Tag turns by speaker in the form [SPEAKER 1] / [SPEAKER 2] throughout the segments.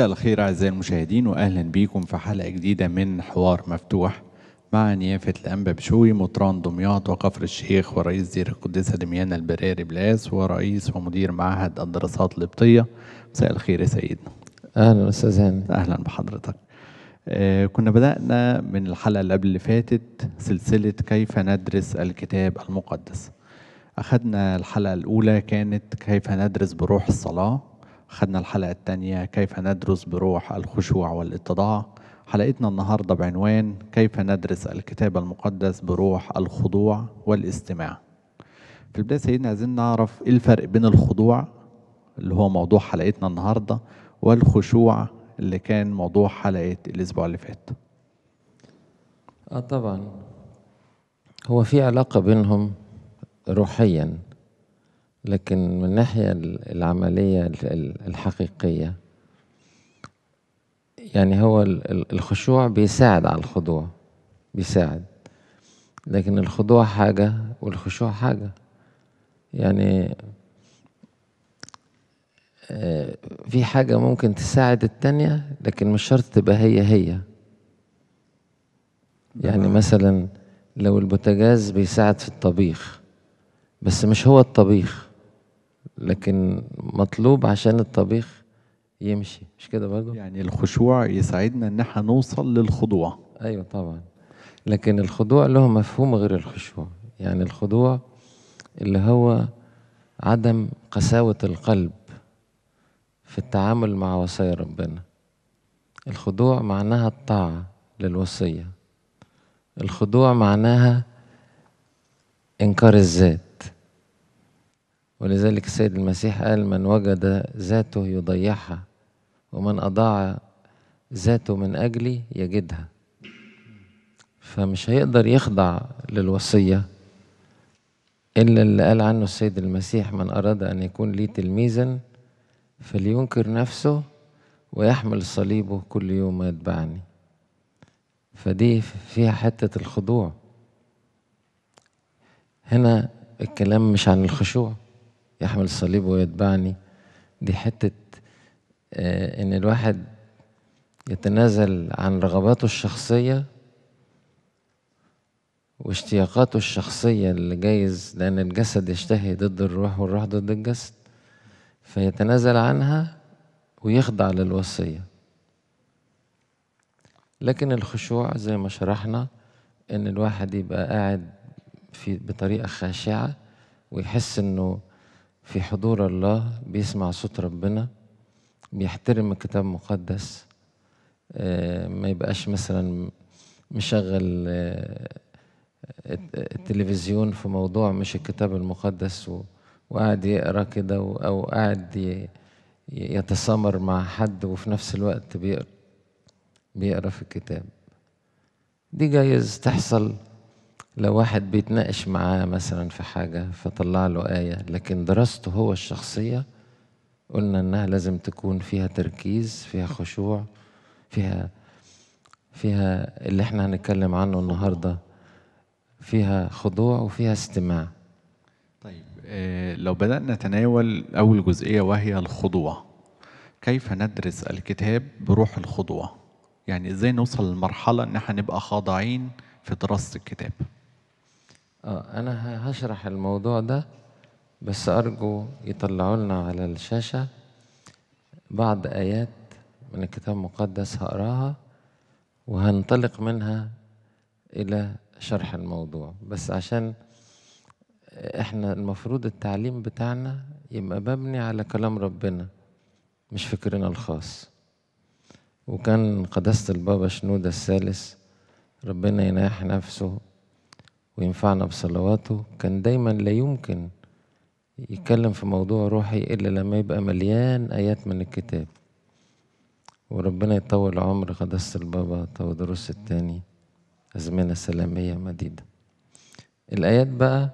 [SPEAKER 1] مساء الخير أعزائي المشاهدين وأهلا بكم في حلقة جديدة من حوار مفتوح مع نيافة الأنبا بشوي مطران دمياط وكفر الشيخ ورئيس دير القديسة دميانة البراري بلاس ورئيس ومدير معهد الدراسات القبطية مساء الخير يا سيدنا أهلا أستاذ هاني أهلا بحضرتك آه كنا بدأنا من الحلقة اللي قبل اللي فاتت سلسلة كيف ندرس الكتاب المقدس أخذنا الحلقة الأولى كانت كيف ندرس بروح الصلاة خدنا الحلقة الثانية كيف ندرس بروح الخشوع والاتضاع حلقتنا النهاردة بعنوان كيف ندرس الكتاب المقدس بروح الخضوع والاستماع في البداية سيدنا عايزين نعرف ايه الفرق بين الخضوع اللي هو موضوع حلقتنا النهاردة والخشوع اللي كان موضوع حلقة
[SPEAKER 2] الأسبوع اللي فات آه طبعا هو في علاقة بينهم روحيا لكن من الناحية العملية الحقيقية يعني هو الخشوع بيساعد على الخضوع بيساعد لكن الخضوع حاجة والخشوع حاجة يعني آه، في حاجة ممكن تساعد التانية لكن مش شرط تبقى هي هي يعني مثلا لو البوتاجاز بيساعد في الطبيخ بس مش هو الطبيخ لكن مطلوب عشان الطبيخ يمشي مش كده برضو يعني الخشوع يساعدنا ان احنا نوصل للخضوع ايوه طبعا لكن الخضوع له مفهوم غير الخشوع يعني الخضوع اللي هو عدم قساوة القلب في التعامل مع وصايا ربنا الخضوع معناها الطاعة للوصية الخضوع معناها إنكار الذات ولذلك السيد المسيح قال من وجد ذاته يضيعها ومن أضاع ذاته من أجلي يجدها فمش هيقدر يخضع للوصية إلا اللي قال عنه السيد المسيح من أراد أن يكون لي تلميذا فلينكر نفسه ويحمل صليبه كل يوم ويتبعني فدي فيها حتة الخضوع هنا الكلام مش عن الخشوع يحمل الصليب ويتبعني دي حتة آه، إن الواحد يتنازل عن رغباته الشخصية واشتياقاته الشخصية اللي جايز لأن الجسد يشتهي ضد الروح والروح ضد الجسد فيتنازل عنها ويخضع للوصية لكن الخشوع زي ما شرحنا إن الواحد يبقى قاعد في بطريقة خاشعة ويحس إنه في حضور الله بيسمع صوت ربنا بيحترم الكتاب المقدس آه، ما يبقاش مثلا مشغل آه، التلفزيون في موضوع مش الكتاب المقدس وقاعد يقرا كده او قاعد يتسامر مع حد وفي نفس الوقت بيقرا بيقرا في الكتاب دي جايز تحصل لو واحد بيتناقش معاه مثلا في حاجة فطلع له آية لكن دراسته هو الشخصية قلنا إنها لازم تكون فيها تركيز فيها خشوع فيها فيها اللي احنا هنتكلم عنه النهاردة فيها خضوع وفيها استماع طيب آه، لو بدأنا نتناول أول
[SPEAKER 1] جزئية وهي الخضوع كيف ندرس الكتاب بروح الخضوع يعني ازاي نوصل للمرحلة ان احنا نبقى خاضعين في دراسة الكتاب
[SPEAKER 2] آه، انا هشرح الموضوع ده بس ارجو يطلعوا لنا على الشاشه بعض ايات من الكتاب المقدس هقراها وهنطلق منها الى شرح الموضوع بس عشان احنا المفروض التعليم بتاعنا يبقى مبني على كلام ربنا مش فكرنا الخاص وكان قداسة البابا شنودة الثالث ربنا يناح نفسه وينفعنا بصلواته كان دايما لا يمكن يتكلم في موضوع روحي إلا لما يبقى مليان آيات من الكتاب وربنا يطول عمر قداسة البابا تودروس الثاني أزمنة سلامية مديدة الآيات بقى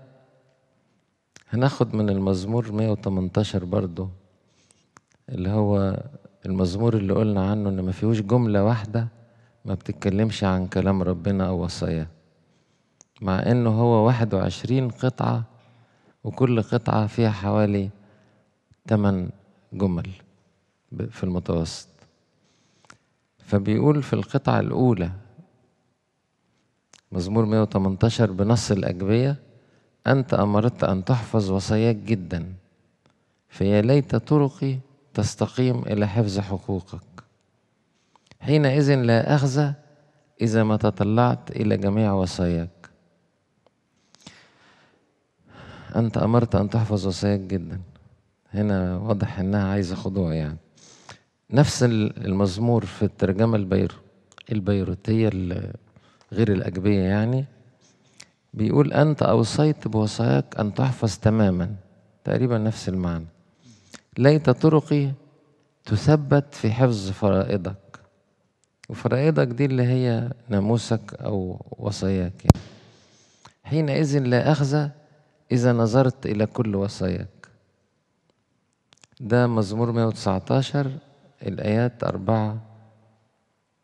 [SPEAKER 2] هناخد من المزمور 118 برضه اللي هو المزمور اللي قلنا عنه إن ما فيهوش جملة واحدة ما بتتكلمش عن كلام ربنا أو وصاياه مع انه هو واحد وعشرين قطعة وكل قطعة فيها حوالي تمن جمل في المتوسط فبيقول في القطعة الأولى مزمور 118 بنص الأجبية أنت أمرت أن تحفظ وصاياك جدا فيا ليت طرقي تستقيم إلى حفظ حقوقك حينئذ لا أخزى إذا ما تطلعت إلى جميع وصاياك أنت أمرت أن تحفظ وصاياك جدا هنا واضح إنها عايزة خضوع يعني نفس المزمور في الترجمة البير البيروتية غير الأجبية يعني بيقول أنت أوصيت بوصاياك أن تحفظ تماما تقريبا نفس المعنى ليت طرقي تثبت في حفظ فرائضك وفرائضك دي اللي هي ناموسك أو وصاياك يعني حينئذ لا أخذ إذا نظرت إلى كل وصاياك ده مزمور 119 الآيات أربعة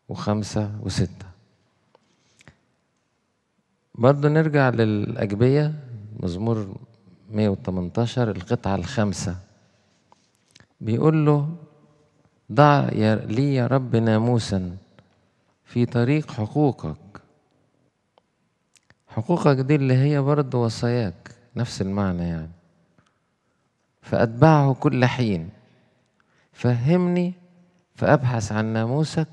[SPEAKER 2] وخمسة وستة برضو نرجع للأجبية مزمور 118 القطعة الخامسة بيقول له ضع لي يا رب ناموسا في طريق حقوقك حقوقك دي اللي هي برضه وصاياك نفس المعنى يعني فأتبعه كل حين فهمني فأبحث عن ناموسك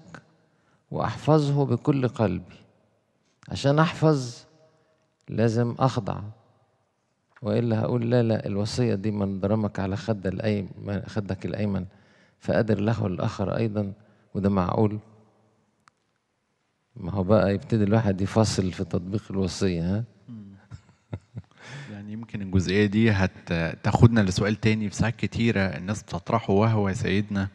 [SPEAKER 2] وأحفظه بكل قلبي عشان أحفظ لازم أخضع وإلا هقول لا لا الوصية دي من ضرمك على خد الأيمن خدك الأيمن فقدر له الآخر أيضا وده معقول ما هو بقى يبتدي الواحد يفصل في تطبيق الوصية ها
[SPEAKER 1] يمكن الجزئيه دي هتاخدنا لسؤال تاني في ساعات كتيره الناس بتطرحه وهو يا سيدنا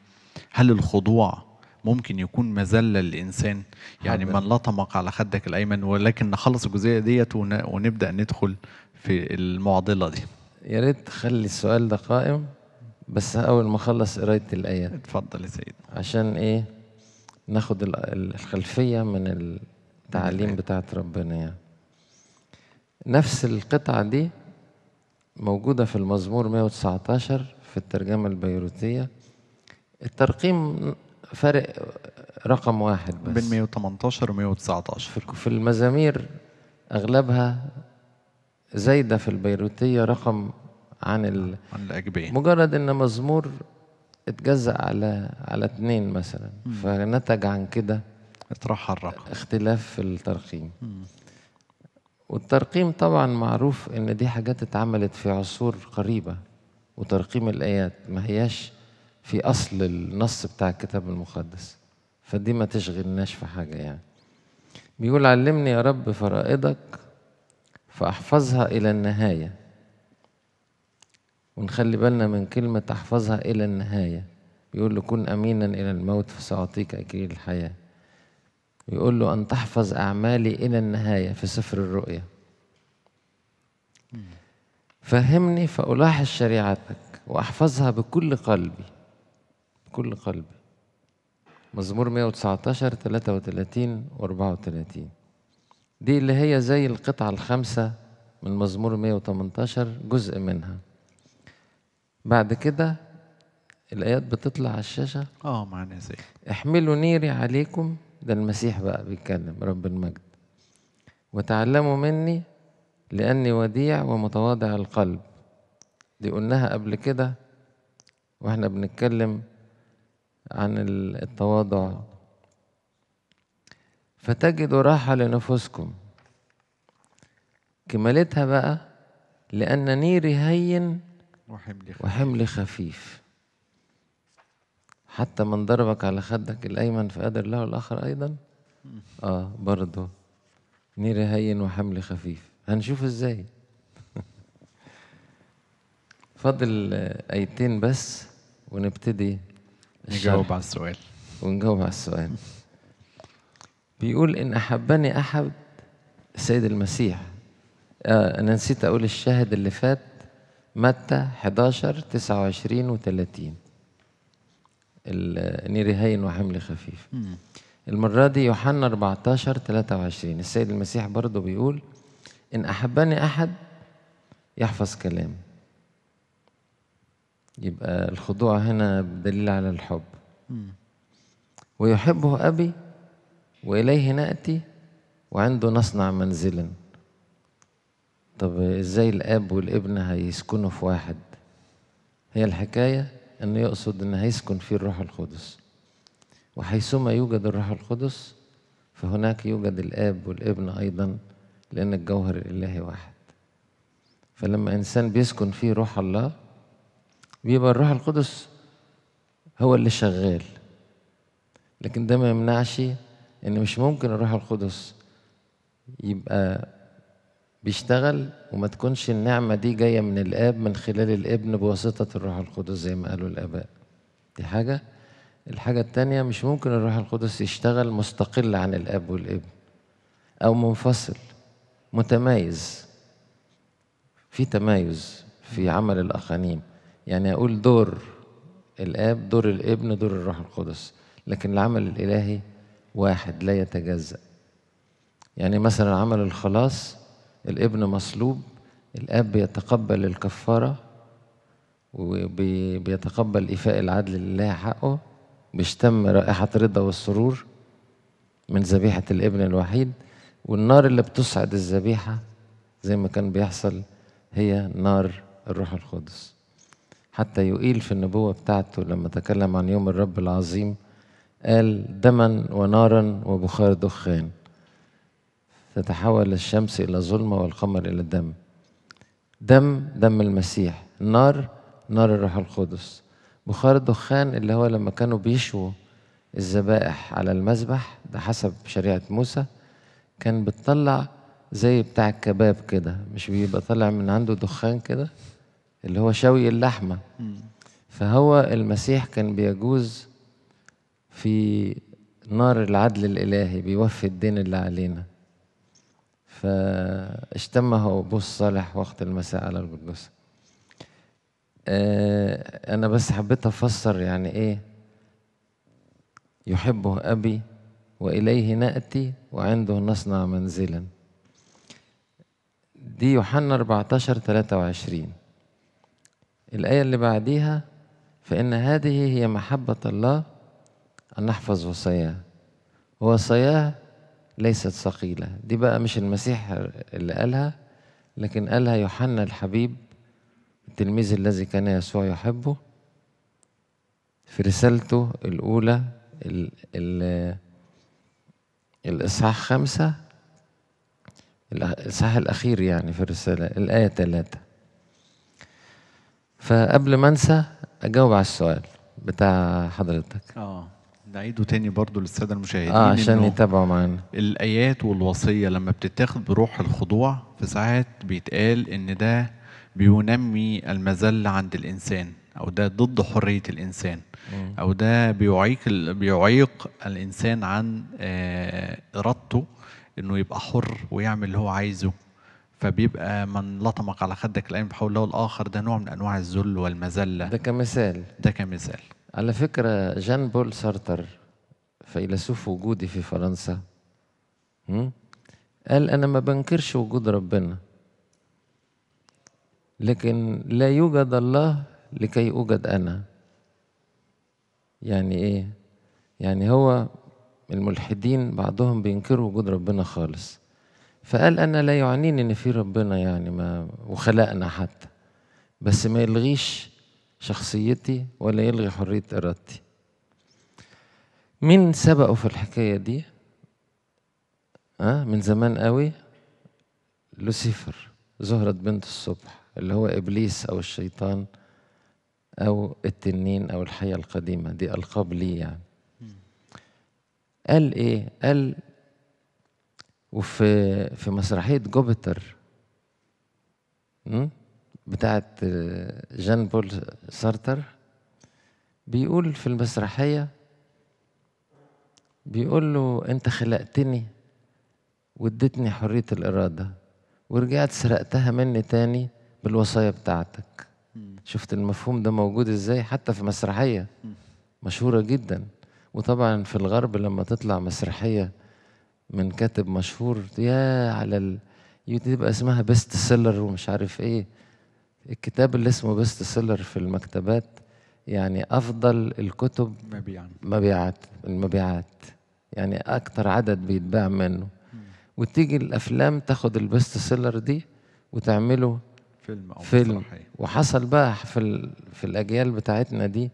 [SPEAKER 1] هل الخضوع ممكن يكون مذله للانسان يعني من لطمك على خدك الايمن ولكن نخلص الجزئيه ديت ونبدا ندخل في المعضله دي
[SPEAKER 2] يا ريت تخلي السؤال ده قائم بس اول ما اخلص قرايه الايات اتفضل يا سيدنا عشان ايه ناخد الخلفيه من التعليم بتاعت ربنا يعني نفس القطعه دي موجودة في المزمور 119 في الترجمة البيروتية الترقيم فرق رقم واحد بس بين 118 و 119 في المزامير أغلبها زايدة في البيروتية رقم عن ال... عن الأجبية مجرد إن مزمور اتجزأ على على اتنين مثلا مم. فنتج عن كده اطرح الرقم اختلاف في الترقيم مم. والترقيم طبعا معروف ان دي حاجات اتعملت في عصور قريبه وترقيم الايات ما هياش في اصل النص بتاع الكتاب المقدس فدي ما تشغلناش في حاجه يعني بيقول علمني يا رب فرائضك فاحفظها الى النهايه ونخلي بالنا من كلمه احفظها الى النهايه بيقول له كن امينا الى الموت فساعطيك اكل الحياه يقول له أن تحفظ أعمالي إلى النهاية في سفر الرؤيا فهمني فألاحظ شريعتك وأحفظها بكل قلبي بكل قلبي مزمور 119 33 و 34 دي اللي هي زي القطعة الخامسة من مزمور 118 جزء منها بعد كده الآيات بتطلع على الشاشة
[SPEAKER 1] اه معنى زي
[SPEAKER 2] احملوا نيري عليكم ده المسيح بقى بيتكلم رب المجد وتعلموا مني لأني وديع ومتواضع القلب دي قلناها قبل كده واحنا بنتكلم عن التواضع فتجدوا راحة لنفوسكم كمالتها بقى لأن نيري هين وحملي خفيف, وحمل خفيف. حتى من ضربك على خدك الأيمن فقدر له الآخر أيضا آه برضه نيري هين وحمل خفيف هنشوف إزاي فاضل آيتين بس ونبتدي نجاوب على السؤال ونجاوب على السؤال بيقول إن أحبني أحد السيد المسيح آه أنا نسيت أقول الشاهد اللي فات متى 11 29 و 30 نيري هين وحمل خفيف المرة دي يوحنا 14 23 السيد المسيح برضه بيقول إن أحبني أحد يحفظ كلامي يبقى الخضوع هنا دليل على الحب ويحبه أبي وإليه نأتي وعنده نصنع منزلا طب إزاي الأب والابن هيسكنوا في واحد هي الحكاية أنه يقصد أن هيسكن فيه الروح القدس وحيثما يوجد الروح القدس فهناك يوجد الآب والابن أيضا لأن الجوهر الإلهي واحد فلما إنسان بيسكن فيه روح الله بيبقى الروح القدس هو اللي شغال لكن ده ما يمنعش ان مش ممكن الروح القدس يبقى بيشتغل وما تكونش النعمة دي جاية من الآب من خلال الابن بواسطة الروح القدس زي ما قالوا الآباء دي حاجة الحاجة التانية مش ممكن الروح القدس يشتغل مستقل عن الآب والابن أو منفصل متميز في تمايز في عمل الأقانيم يعني أقول دور الآب دور الابن دور الروح القدس لكن العمل الإلهي واحد لا يتجزأ يعني مثلا عمل الخلاص الابن مصلوب الاب يتقبل الكفاره وبيتقبل ايفاء العدل لله حقه بيشتم رائحه رضا والسرور من ذبيحه الابن الوحيد والنار اللي بتصعد الذبيحه زي ما كان بيحصل هي نار الروح القدس حتى يقيل في النبوة بتاعته لما تكلم عن يوم الرب العظيم قال دما ونارا وبخار دخان تتحول الشمس إلى ظلمة والقمر إلى دم دم دم المسيح نار نار الروح القدس بخار الدخان اللي هو لما كانوا بيشوا الذبائح على المذبح ده حسب شريعة موسى كان بتطلع زي بتاع الكباب كده مش بيبقى طالع من عنده دخان كده اللي هو شوي اللحمة فهو المسيح كان بيجوز في نار العدل الإلهي بيوفي الدين اللي علينا فاجتمه ابو الصالح وقت المساء على القدس آه، أنا بس حبيت أفسر يعني إيه يحبه أبي وإليه نأتي وعنده نصنع منزلا دي يوحنا 14 23 الآية اللي بعديها فإن هذه هي محبة الله أن نحفظ وصاياه وصاياه ليست ثقيلة دي بقى مش المسيح اللي قالها لكن قالها يوحنا الحبيب التلميذ الذي كان يسوع يحبه في رسالته الأولى الـ الـ الإصحاح خمسة الإصحاح الأخير يعني في الرسالة الآية ثلاثة فقبل ما أنسى أجاوب على السؤال بتاع حضرتك آه نعيده تاني برضو للسادة المشاهدين اه عشان
[SPEAKER 1] يتابعوا معانا الآيات والوصية لما بتتاخد بروح الخضوع في ساعات بيتقال إن ده بينمي المذلة عند الإنسان أو ده ضد حرية الإنسان أو ده بيعيق بيعيق الإنسان عن آه، إرادته إنه يبقى حر ويعمل اللي هو عايزه فبيبقى من لطمك على خدك الآن بحول الله الآخر ده نوع من أنواع الذل والمذلة ده كمثال ده
[SPEAKER 2] كمثال على فكرة جان بول سارتر فيلسوف وجودي في فرنسا قال أنا ما بنكرش وجود ربنا لكن لا يوجد الله لكي أوجد أنا يعني إيه؟ يعني هو الملحدين بعضهم بينكروا وجود ربنا خالص فقال أنا لا يعنيني إن في ربنا يعني ما وخلقنا حتى بس ما يلغيش شخصيتي ولا يلغي حرية إرادتي مين سبقه في الحكاية دي أه؟ من زمان قوي لوسيفر زهرة بنت الصبح اللي هو إبليس أو الشيطان أو التنين أو الحية القديمة دي ألقاب ليه يعني قال إيه؟ قال وفي في مسرحية جوبيتر بتاعت آه، جان بول سارتر بيقول في المسرحية بيقول له أنت خلقتني واديتني حرية الإرادة ورجعت سرقتها مني تاني بالوصايا بتاعتك شفت المفهوم ده موجود ازاي حتى في مسرحية مشهورة جدا وطبعا في الغرب لما تطلع مسرحية من كاتب مشهور يا على اليوتيوب اسمها بيست سيلر ومش عارف ايه الكتاب اللي اسمه بيست سيلر في المكتبات يعني افضل الكتب مبيعا مبيعات المبيعات يعني اكتر عدد بيتباع منه وتيجي الافلام تاخد البيست سيلر دي وتعمله فيلم او فيلم وحصل بقى في ال... في الاجيال بتاعتنا دي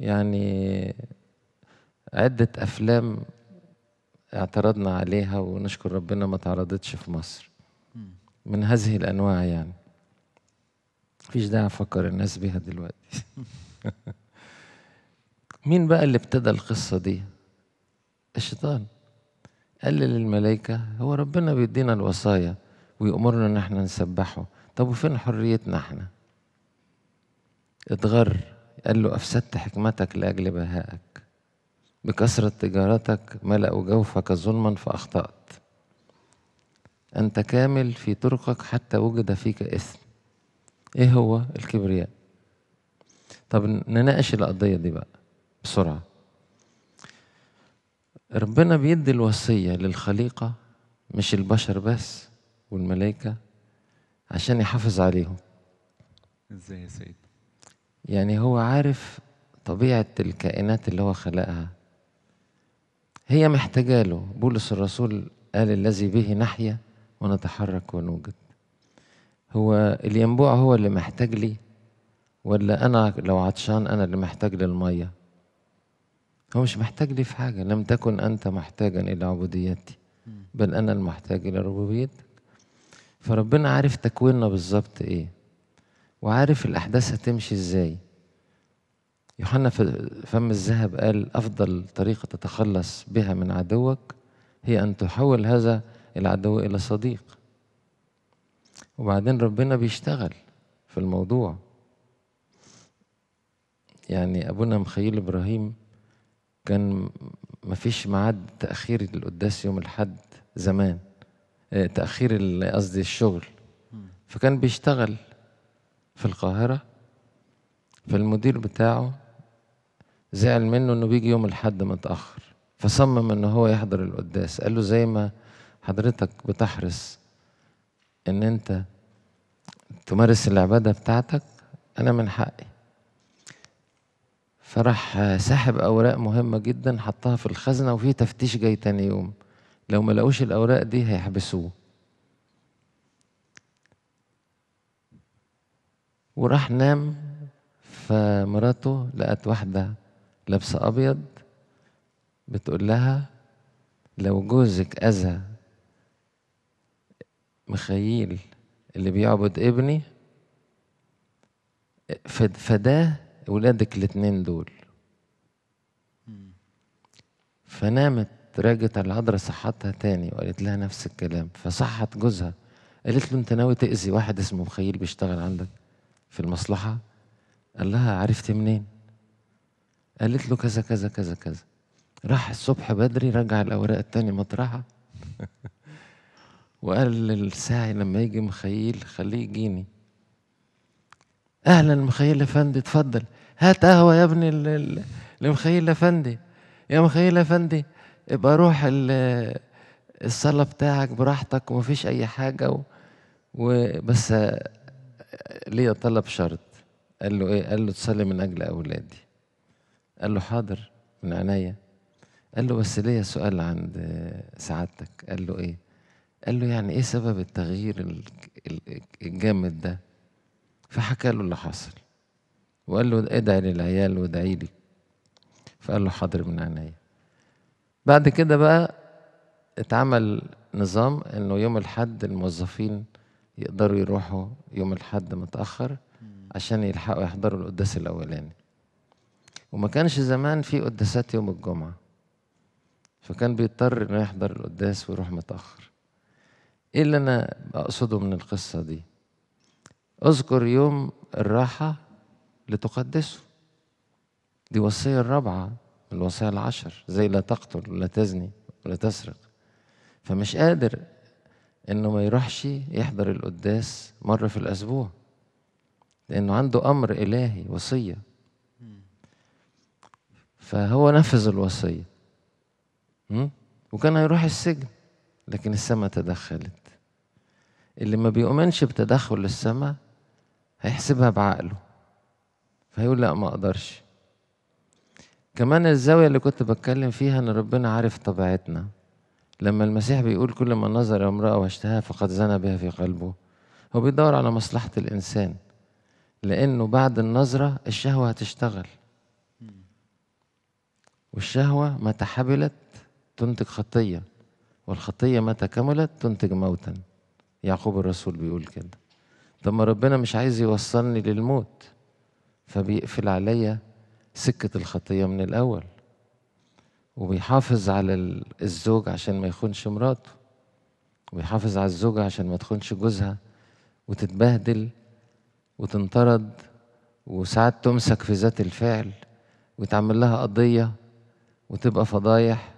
[SPEAKER 2] يعني عده افلام اعترضنا عليها ونشكر ربنا ما تعرضتش في مصر من هذه الانواع يعني مفيش داعي افكر الناس بيها دلوقتي مين بقى اللي ابتدى القصه دي الشيطان قال للملائكه هو ربنا بيدينا الوصايا ويأمرنا ان احنا نسبحه طب وفين حريتنا احنا اتغر قال له افسدت حكمتك لاجل بهائك بكثرة تجارتك ملأوا جوفك ظلما فأخطأت أنت كامل في طرقك حتى وجد فيك إثم ايه هو الكبرياء طب نناقش القضية دي بقى بسرعة ربنا بيدي الوصية للخليقة مش البشر بس والملائكة عشان يحافظ عليهم
[SPEAKER 1] ازاي يا سيد
[SPEAKER 2] يعني هو عارف طبيعة الكائنات اللي هو خلقها هي محتاجة له بولس الرسول قال الذي به نحيا ونتحرك ونوجد هو الينبوع هو اللي محتاج لي ولا أنا لو عطشان أنا اللي محتاج للمية هو مش محتاج لي في حاجة لم تكن أنت محتاجا إلى عبوديتي بل أنا المحتاج إلى ربوبيتك فربنا عارف تكويننا بالظبط إيه وعارف الأحداث هتمشي إزاي يوحنا في فم الذهب قال أفضل طريقة تتخلص بها من عدوك هي أن تحول هذا العدو إلى صديق وبعدين ربنا بيشتغل في الموضوع يعني أبونا مخيل إبراهيم كان مفيش ميعاد تأخير القداس يوم الحد زمان آه، تأخير قصدي الشغل فكان بيشتغل في القاهرة فالمدير بتاعه زعل منه انه بيجي يوم الحد متأخر فصمم ان هو يحضر القداس قال له زي ما حضرتك بتحرص ان انت تمارس العبادة بتاعتك انا من حقي فراح ساحب اوراق مهمة جدا حطها في الخزنة وفي تفتيش جاي تاني يوم لو ما لقوش الاوراق دي هيحبسوه وراح نام فمراته لقت واحدة لابسة أبيض بتقول لها لو جوزك أذى مخيل اللي بيعبد ابني فده ولادك الاثنين دول فنامت راجت العذراء صحتها تاني وقالت لها نفس الكلام فصحت جوزها قالت له انت ناوي تأذي واحد اسمه مخيل بيشتغل عندك في المصلحة قال لها عرفت منين قالت له كذا كذا كذا كذا راح الصبح بدري رجع الأوراق التاني مطرحها وقال للساعي لما يجي مخيل خليه يجيني اهلا مخيل افندي اتفضل هات قهوه يا ابني لمخيل افندي يا مخيل افندي ابقى روح الصلاه بتاعك براحتك ومفيش اي حاجه وبس ليا طلب شرط قال له ايه قال له تصلي من اجل اولادي قال له حاضر من عينيا قال له بس ليا سؤال عند سعادتك قال له ايه قال له يعني ايه سبب التغيير الجامد ده فحكى له اللي حصل وقال له ادعي للعيال وادعي لي فقال له حاضر من عينيا بعد كده بقى اتعمل نظام انه يوم الحد الموظفين يقدروا يروحوا يوم الحد متاخر عشان يلحقوا يحضروا القداس الاولاني وما كانش زمان في قداسات يوم الجمعه فكان بيضطر انه يحضر القداس ويروح متاخر ايه اللي انا اقصده من القصه دي اذكر يوم الراحه لتقدسه دي وصيه الرابعه الوصيه العشر زي لا تقتل ولا تزني ولا تسرق فمش قادر انه ما يروحش يحضر القداس مره في الاسبوع لانه عنده امر الهي وصيه فهو نفذ الوصيه وكان هيروح السجن لكن السماء تدخلت اللي ما بيؤمنش بتدخل السماء هيحسبها بعقله فهيقول لا ما اقدرش كمان الزاوية اللي كنت بتكلم فيها ان ربنا عارف طبيعتنا لما المسيح بيقول كل من نظر امرأة واشتهاها فقد زنى بها في قلبه هو بيدور على مصلحة الإنسان لأنه بعد النظرة الشهوة هتشتغل والشهوة متى حبلت تنتج خطية والخطية متى كملت تنتج موتا يعقوب الرسول بيقول كده طب ما ربنا مش عايز يوصلني للموت فبيقفل عليا سكة الخطية من الأول وبيحافظ على الزوج عشان ما يخونش مراته وبيحافظ على الزوجة عشان ما تخونش جوزها وتتبهدل وتنطرد وساعات تمسك في ذات الفعل ويتعمل لها قضية وتبقى فضايح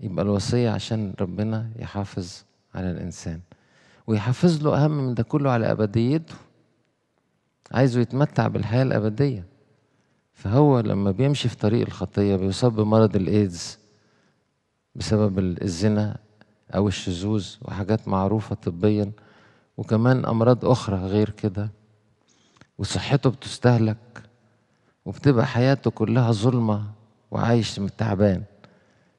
[SPEAKER 2] يبقى الوصية عشان ربنا يحافظ على الإنسان ويحفز له أهم من ده كله على أبديته عايزه يتمتع بالحياة الأبدية فهو لما بيمشي في طريق الخطية بيصاب بمرض الإيدز بسبب الزنا أو الشذوذ وحاجات معروفة طبيا وكمان أمراض أخرى غير كده وصحته بتستهلك وبتبقى حياته كلها ظلمة وعايش تعبان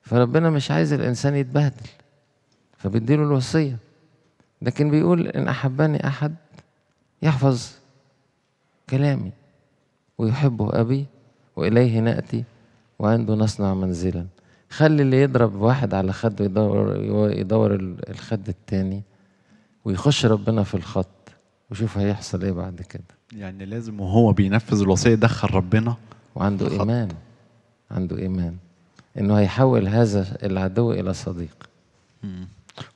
[SPEAKER 2] فربنا مش عايز الإنسان يتبهدل فبيديله الوصية لكن بيقول إن أحبني أحد يحفظ كلامي ويحبه أبي وإليه نأتي وعنده نصنع منزلا خلي اللي يضرب واحد على خده يدور يدور الخد التاني ويخش ربنا في الخط وشوف هيحصل ايه بعد كده
[SPEAKER 1] يعني لازم وهو
[SPEAKER 2] بينفذ الوصيه يدخل ربنا وعنده الخط. ايمان عنده ايمان انه هيحول هذا العدو الى صديق مم.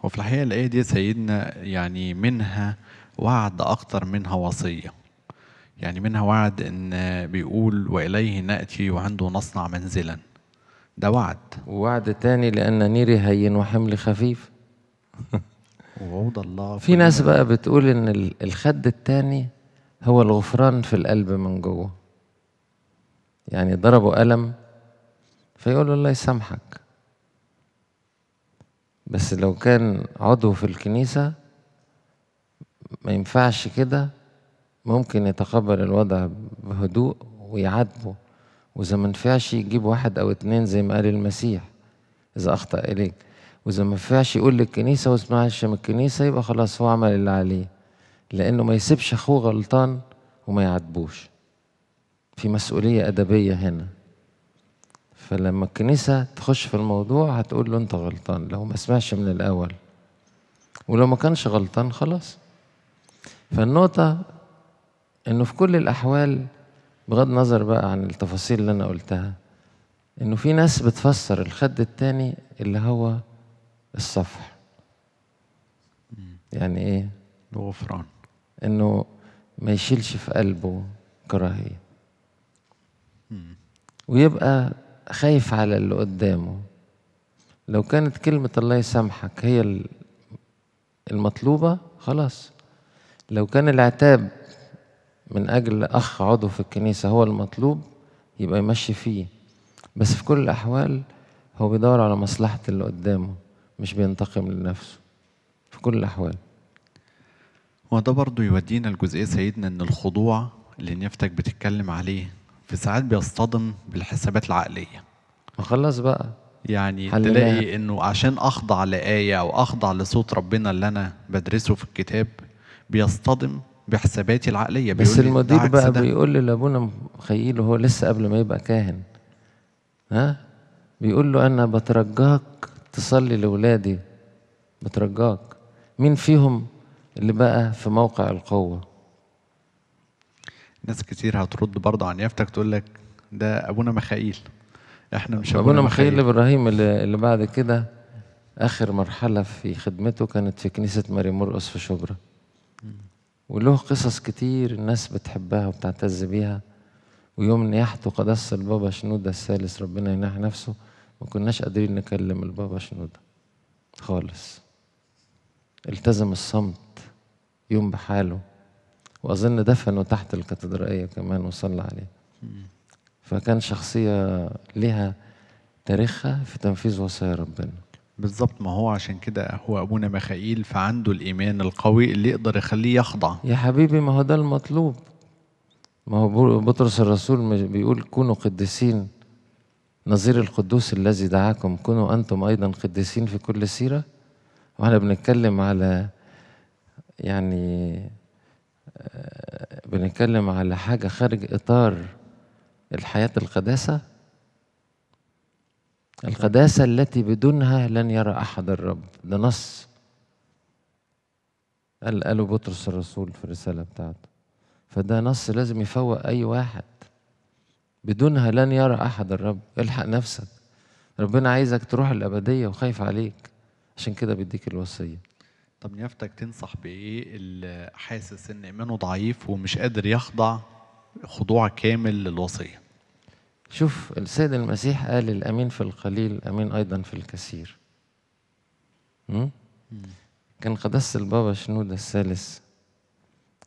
[SPEAKER 2] وفي
[SPEAKER 1] الحقيقة الآية دي سيدنا يعني منها وعد أكتر منها وصية يعني منها وعد إن بيقول وإليه نأتي وعنده نصنع منزلا
[SPEAKER 2] ده وعد ووعد تاني لأن نيري هين وحمل خفيف
[SPEAKER 1] وعود الله في ناس
[SPEAKER 2] بقى بتقول إن الخد التاني هو الغفران في القلب من جوه يعني ضربوا قلم فيقول الله يسامحك بس لو كان عضو في الكنيسة ما ينفعش كده ممكن يتقبل الوضع بهدوء ويعاتبه وإذا ما نفعش يجيب واحد أو اتنين زي ما قال المسيح إذا أخطأ إليك وإذا ما نفعش يقول للكنيسة واسمعش من الكنيسة يبقى خلاص هو عمل اللي عليه لأنه ما يسيبش أخوه غلطان وما يعاتبوش في مسؤولية أدبية هنا فلما الكنيسة تخش في الموضوع هتقول له أنت غلطان لو ما سمعش من الأول ولو ما كانش غلطان خلاص فالنقطة إنه في كل الأحوال بغض النظر بقى عن التفاصيل اللي أنا قلتها إنه في ناس بتفسر الخد الثاني اللي هو الصفح يعني إيه؟ الغفران إنه ما يشيلش في قلبه كراهية ويبقى خايف على اللي قدامه لو كانت كلمة الله يسامحك هي المطلوبة خلاص لو كان العتاب من أجل أخ عضو في الكنيسة هو المطلوب يبقى يمشي فيه بس في كل الأحوال هو بيدور على مصلحة اللي قدامه مش بينتقم لنفسه في كل الأحوال وده برضه
[SPEAKER 1] يودينا لجزئية سيدنا إن الخضوع اللي نيافتك بتتكلم عليه في ساعات بيصطدم بالحسابات العقليه ما بقى يعني حللها. تلاقي انه عشان اخضع لايه او اخضع لصوت ربنا اللي انا بدرسه في الكتاب بيصطدم بحساباتي العقليه بس المدير بقى ده. بيقول
[SPEAKER 2] لي لابونا مخيله هو لسه قبل ما يبقى كاهن ها بيقول له انا بترجاك تصلي لولادي بترجاك مين فيهم اللي بقى في موقع القوه ناس كتير هترد برضه عن يافتك تقول لك ده ابونا مخائيل احنا مش ابونا مخائيل ابراهيم اللي, اللي بعد كده اخر مرحله في خدمته كانت في كنيسه ماري مرقص في شبرا وله قصص كتير الناس بتحبها وبتعتز بيها ويوم نياحته قدس البابا شنودة الثالث ربنا يناح نفسه ما كناش قادرين نكلم البابا شنودة خالص التزم الصمت يوم بحاله واظن دفنه تحت الكاتدرائيه كمان وصلى عليه فكان شخصيه لها تاريخها في تنفيذ وصايا ربنا بالظبط
[SPEAKER 1] ما هو عشان كده هو ابونا ميخائيل فعنده الايمان القوي اللي يقدر يخليه يخضع
[SPEAKER 2] يا حبيبي ما هو ده المطلوب ما هو بطرس الرسول بيقول كونوا قديسين نظير القدوس الذي دعاكم كونوا انتم ايضا قديسين في كل سيره واحنا بنتكلم على يعني بنتكلم على حاجة خارج إطار الحياة القداسة القداسة التي بدونها لن يرى أحد الرب ده نص قال قاله بطرس الرسول في الرسالة بتاعته فده نص لازم يفوق أي واحد بدونها لن يرى أحد الرب الحق نفسك ربنا عايزك تروح الأبدية وخايف عليك عشان كده بيديك الوصية
[SPEAKER 1] طب نيافتك تنصح بايه اللي حاسس ان ايمانه ضعيف ومش قادر يخضع خضوع كامل للوصيه
[SPEAKER 2] شوف السيد المسيح قال الامين في القليل امين ايضا في الكثير م? كان قداس البابا شنودة الثالث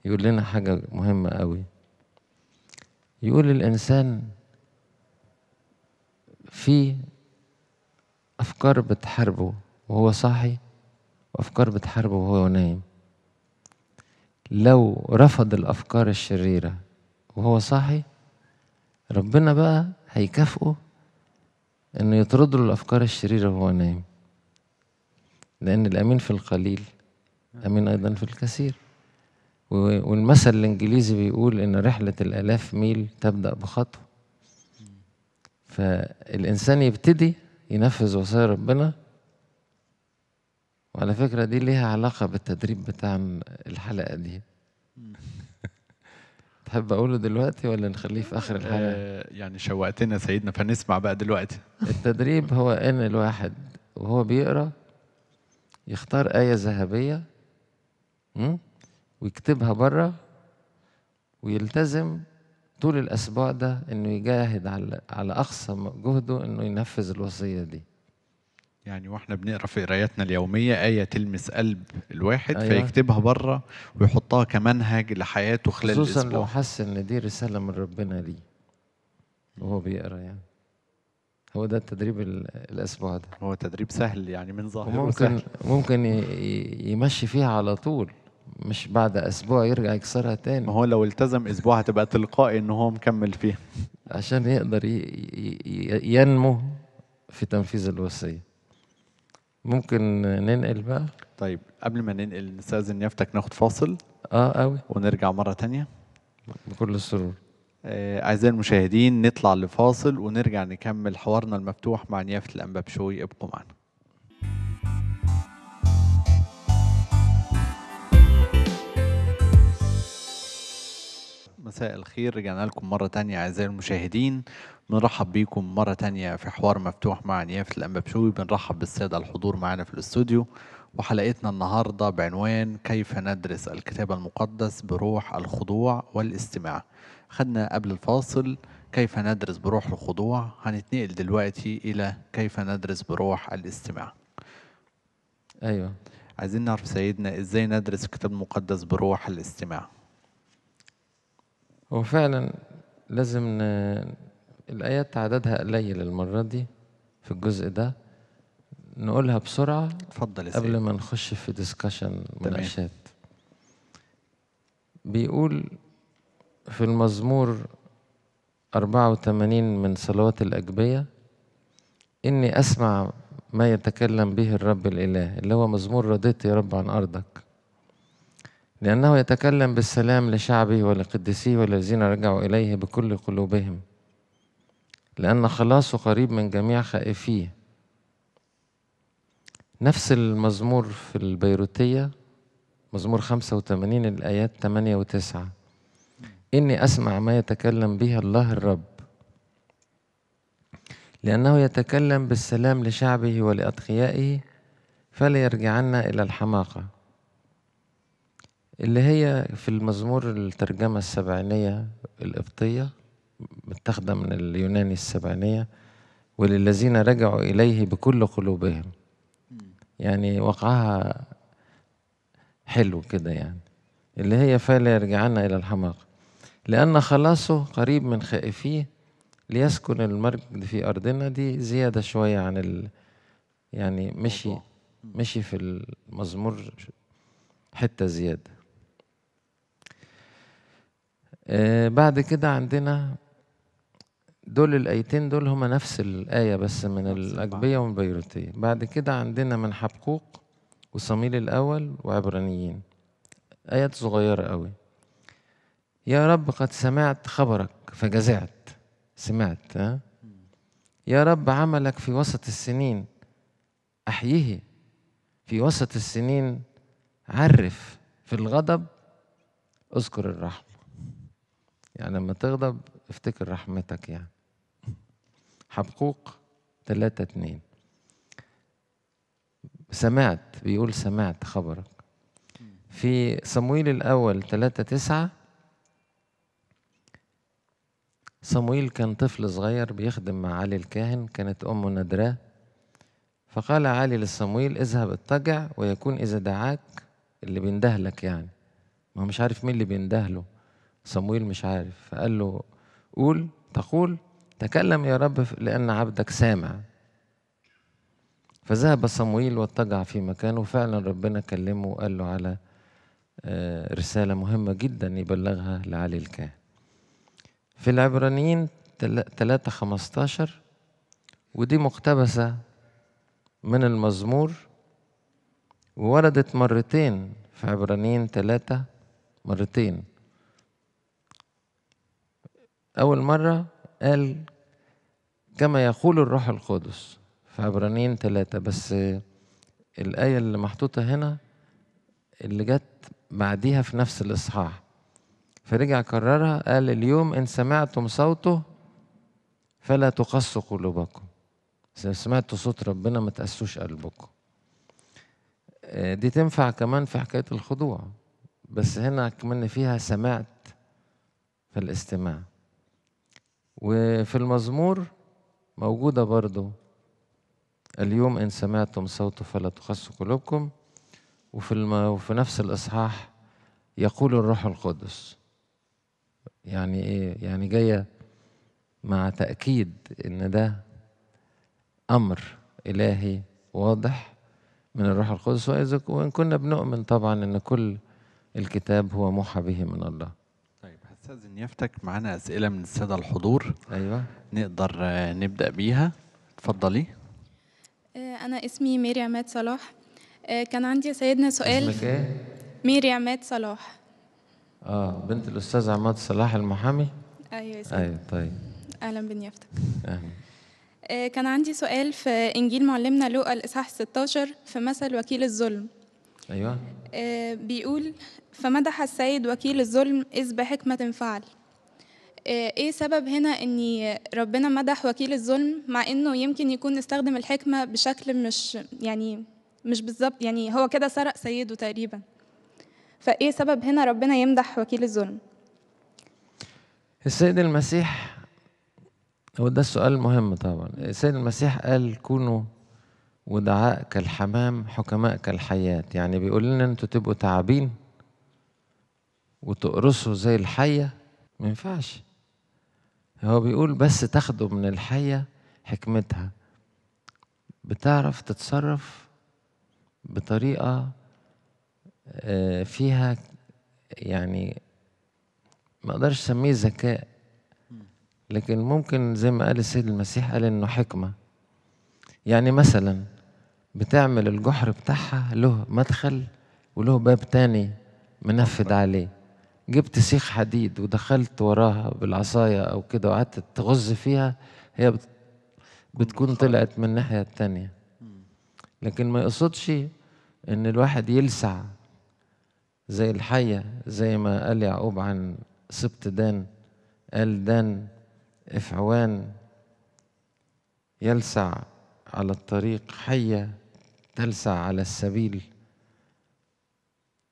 [SPEAKER 2] يقول لنا حاجه مهمه قوي يقول الانسان في افكار بتحاربه وهو صاحي وأفكار بتحاربه وهو نايم لو رفض الأفكار الشريرة وهو صاحي ربنا بقى هيكافئه إنه يطرد له الأفكار الشريرة وهو نايم لأن الأمين في القليل أمين أيضا في الكثير والمثل الإنجليزي بيقول إن رحلة الآلاف ميل تبدأ بخطوة فالإنسان يبتدي ينفذ وصايا ربنا وعلى فكرة دي ليها علاقة بالتدريب بتاع الحلقة دي تحب أقوله دلوقتي ولا نخليه في آخر الحلقة؟ آه، يعني شوقتنا سيدنا فنسمع بقى دلوقتي التدريب هو إن الواحد وهو بيقرأ يختار آية ذهبية ويكتبها بره ويلتزم طول الأسبوع ده إنه يجاهد على على أقصى جهده إنه ينفذ الوصية دي يعني واحنا بنقرا
[SPEAKER 1] في قراياتنا اليوميه ايه تلمس قلب الواحد أيوة. فيكتبها بره ويحطها كمنهج لحياته خلال خصوصا الاسبوع خصوصا
[SPEAKER 2] لو حس ان دي رساله من ربنا ليه وهو بيقرا يعني هو ده التدريب الاسبوع ده هو تدريب سهل يعني من ظاهره ممكن ممكن يمشي فيها على طول مش بعد اسبوع يرجع يكسرها تاني ما هو لو التزم اسبوع هتبقى تلقائي ان هو مكمل فيها عشان يقدر ينمو في تنفيذ الوصيه ممكن ننقل بقى طيب قبل ما ننقل نستأذن يافتك ناخد فاصل اه قوي
[SPEAKER 1] ونرجع مرة تانية بكل السرور آه، أعزائي المشاهدين نطلع لفاصل ونرجع نكمل حوارنا المفتوح مع نيافة الأنباب شوي ابقوا معنا مساء الخير رجعنا لكم مرة تانية أعزائي المشاهدين بنرحب بيكم مرة تانية في حوار مفتوح مع نيافة الأمبابشوي بنرحب بالسادة الحضور معنا في الاستوديو وحلقتنا النهاردة بعنوان كيف ندرس الكتاب المقدس بروح الخضوع والاستماع خدنا قبل الفاصل كيف ندرس بروح الخضوع هنتنقل دلوقتي إلى كيف ندرس بروح الاستماع أيوة عايزين نعرف سيدنا إزاي ندرس الكتاب المقدس بروح الاستماع
[SPEAKER 2] هو فعلا لازم ن... الآيات عددها قليل المرة دي في الجزء ده نقولها بسرعة اتفضل قبل ما نخش في ديسكشن مناقشات بيقول في المزمور 84 من صلوات الأجبية إني أسمع ما يتكلم به الرب الإله اللي هو مزمور رضيت يا رب عن أرضك لأنه يتكلم بالسلام لشعبه ولقدسيه والذين رجعوا إليه بكل قلوبهم لأن خلاصه قريب من جميع خائفيه نفس المزمور في البيروتية مزمور 85 الآيات 8 و 9 إني أسمع ما يتكلم به الله الرب لأنه يتكلم بالسلام لشعبه ولأتقيائه فليرجعن إلى الحماقة اللي هي في المزمور الترجمة السبعينية القبطية متاخدة من اليوناني السبعينية وللذين رجعوا إليه بكل قلوبهم يعني وقعها حلو كده يعني اللي هي فلا يرجعن إلى الحماقة لأن خلاصه قريب من خائفيه ليسكن المجد في أرضنا دي زيادة شوية عن ال... يعني مشي مشي في المزمور حتة زيادة آه، بعد كده عندنا دول الآيتين دول هما نفس الآية بس من الأجبية ومن البيروتيه بعد كده عندنا من حبقوق وصميل الأول وعبرانيين آيات صغيرة قوي يا رب قد سمعت خبرك فجزعت سمعت ها يا رب عملك في وسط السنين احيه في وسط السنين عرف في الغضب اذكر الرحمة يعني لما تغضب افتكر رحمتك يعني حبقوق ثلاثة اتنين سمعت بيقول سمعت خبرك في صمويل الأول ثلاثة تسعة صمويل كان طفل صغير بيخدم مع علي الكاهن كانت أمه نادراه فقال علي لصمويل اذهب اتجع ويكون إذا دعاك اللي بيندهلك يعني ما مش عارف مين اللي بيندهله صمويل مش عارف فقال له قول تقول تكلم يا رب لأن عبدك سامع فذهب صمويل واتجع في مكانه فعلا ربنا كلمه وقال له على آه، رسالة مهمة جدا يبلغها لعلي الكاهن في العبرانيين 3 15 ودي مقتبسة من المزمور ووردت مرتين في عبرانيين ثلاثة مرتين أول مرة قال كما يقول الروح القدس في عبرانيين ثلاثة بس الآية اللي محطوطة هنا اللي جت بعديها في نفس الإصحاح فرجع كررها قال اليوم إن سمعتم صوته فلا تقسوا قلوبكم سمعتوا صوت ربنا ما تقسوش قلبكم آه، دي تنفع كمان في حكاية الخضوع بس هنا كمان فيها سمعت فالاستماع وفي المزمور موجودة برضو اليوم إن سمعتم صوته فلا تقسوا قلوبكم وفي, الم... وفي نفس الإصحاح يقول الروح القدس يعني إيه؟ يعني جاية مع تأكيد إن ده أمر إلهي واضح من الروح القدس وإن كنا بنؤمن طبعا إن كل الكتاب هو موحى به من الله
[SPEAKER 1] استاذ نيافتك معانا اسئله من الساده
[SPEAKER 2] الحضور ايوه
[SPEAKER 1] نقدر آه، نبدا بيها اتفضلي
[SPEAKER 3] آه، انا اسمي ميري عماد صلاح آه، كان عندي سيدنا سؤال اسمك ايه ميري عماد صلاح
[SPEAKER 2] اه بنت الاستاذ عماد صلاح المحامي ايوه يا ايوه طيب
[SPEAKER 3] اهلا بنيافتك
[SPEAKER 2] اهلا
[SPEAKER 3] كان عندي سؤال في انجيل معلمنا لوقا الاصحاح 16 في مثل وكيل الظلم ايوه بيقول فمدح السيد وكيل الظلم إذ بحكمة فعل آه، ايه سبب هنا ان ربنا مدح وكيل الظلم مع انه يمكن يكون استخدم الحكمه بشكل مش يعني مش بالظبط يعني هو كده سرق سيده تقريبا فايه سبب هنا ربنا يمدح وكيل الظلم
[SPEAKER 2] السيد المسيح هو ده السؤال المهم طبعا السيد المسيح قال كونوا ودعاء كالحمام حكماء كالحيات يعني بيقول لنا انتوا تبقوا تعبين وتقرصه زي الحية ما ينفعش هو بيقول بس تاخده من الحية حكمتها بتعرف تتصرف بطريقة آه، فيها يعني ما اقدرش اسميه ذكاء لكن ممكن زي ما قال السيد المسيح قال انه حكمه يعني مثلا بتعمل الجحر بتاعها له مدخل وله باب تاني منفذ عليه جبت سيخ حديد ودخلت وراها بالعصاية أو كده وقعدت تغز فيها هي بت... بتكون طلعت من الناحية التانية لكن ما يقصدش إن الواحد يلسع زي الحية زي ما قال يعقوب عن سبت دان قال دان إفعوان يلسع على الطريق حية تلسع على السبيل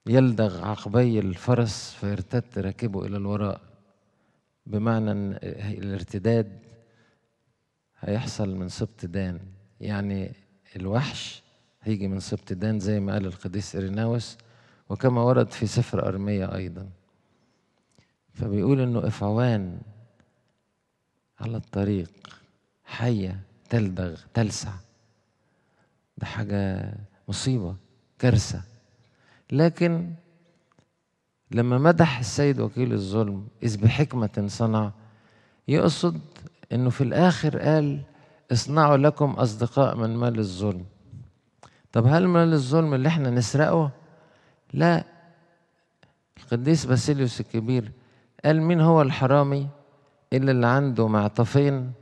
[SPEAKER 2] يلدغ عقبي الفرس فيرتد راكبه إلى الوراء بمعنى أن الارتداد هيحصل من سبط دان يعني الوحش هيجي من سبط دان زي ما قال القديس إريناوس وكما ورد في سفر أرمية أيضا فبيقول إنه إفعوان على الطريق حية تلدغ تلسع ده حاجة مصيبة كارثة لكن لما مدح السيد وكيل الظلم إذ بحكمة صنع يقصد إنه في الآخر قال اصنعوا لكم أصدقاء من مال الظلم طب هل مال الظلم اللي احنا نسرقه؟ لا القديس باسيليوس الكبير قال مين هو الحرامي إلا اللي عنده معطفين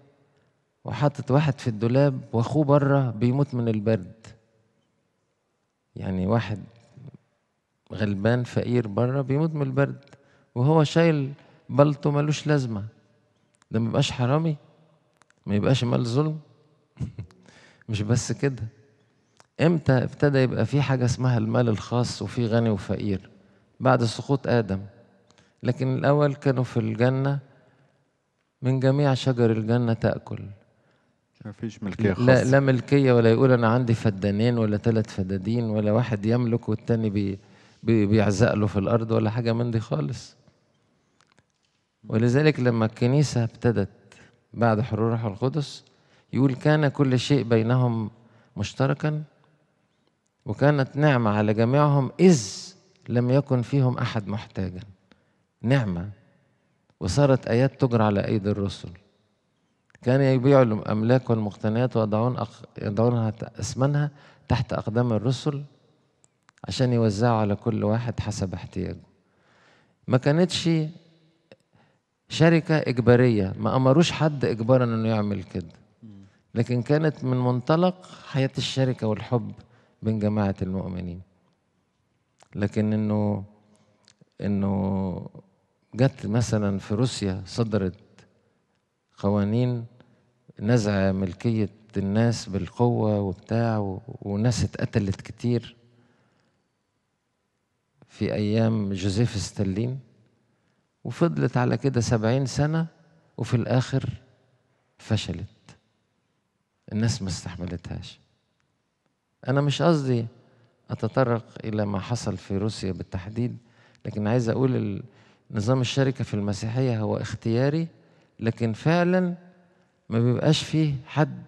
[SPEAKER 2] وحاطط واحد في الدولاب واخوه بره بيموت من البرد يعني واحد غلبان فقير بره بيموت من البرد وهو شايل بلطه ملوش لازمه ده ما يبقاش حرامي ما يبقاش مال ظلم مش بس كده امتى ابتدى يبقى في حاجه اسمها المال الخاص وفي غني وفقير بعد سقوط ادم لكن الاول كانوا في الجنه من جميع شجر الجنه تاكل
[SPEAKER 1] مفيش ملكية خاصة لا, لا
[SPEAKER 2] ملكية ولا يقول أنا عندي فدانين ولا ثلاث فدادين ولا واحد يملك والتاني بي بيعزق له في الارض ولا حاجه من دي خالص ولذلك لما الكنيسه ابتدت بعد حرور روح القدس يقول كان كل شيء بينهم مشتركا وكانت نعمه على جميعهم اذ لم يكن فيهم احد محتاجا نعمه وصارت ايات تجرى على ايدي الرسل كان يبيع الأملاك والمقتنيات ويضعون أخ... يضعونها أثمانها تحت أقدام الرسل عشان يوزعه على كل واحد حسب احتياجه ما كانتش شركة إجبارية ما أمروش حد إجبارا أنه يعمل كده لكن كانت من منطلق حياة الشركة والحب بين جماعة المؤمنين لكن أنه أنه جت مثلا في روسيا صدرت قوانين نزع ملكية الناس بالقوة وبتاع وناس اتقتلت كتير في أيام جوزيف ستالين وفضلت على كده سبعين سنة وفي الآخر فشلت الناس ما استحملتهاش أنا مش قصدي أتطرق إلى ما حصل في روسيا بالتحديد لكن عايز أقول نظام الشركة في المسيحية هو اختياري لكن فعلا ما بيبقاش فيه حد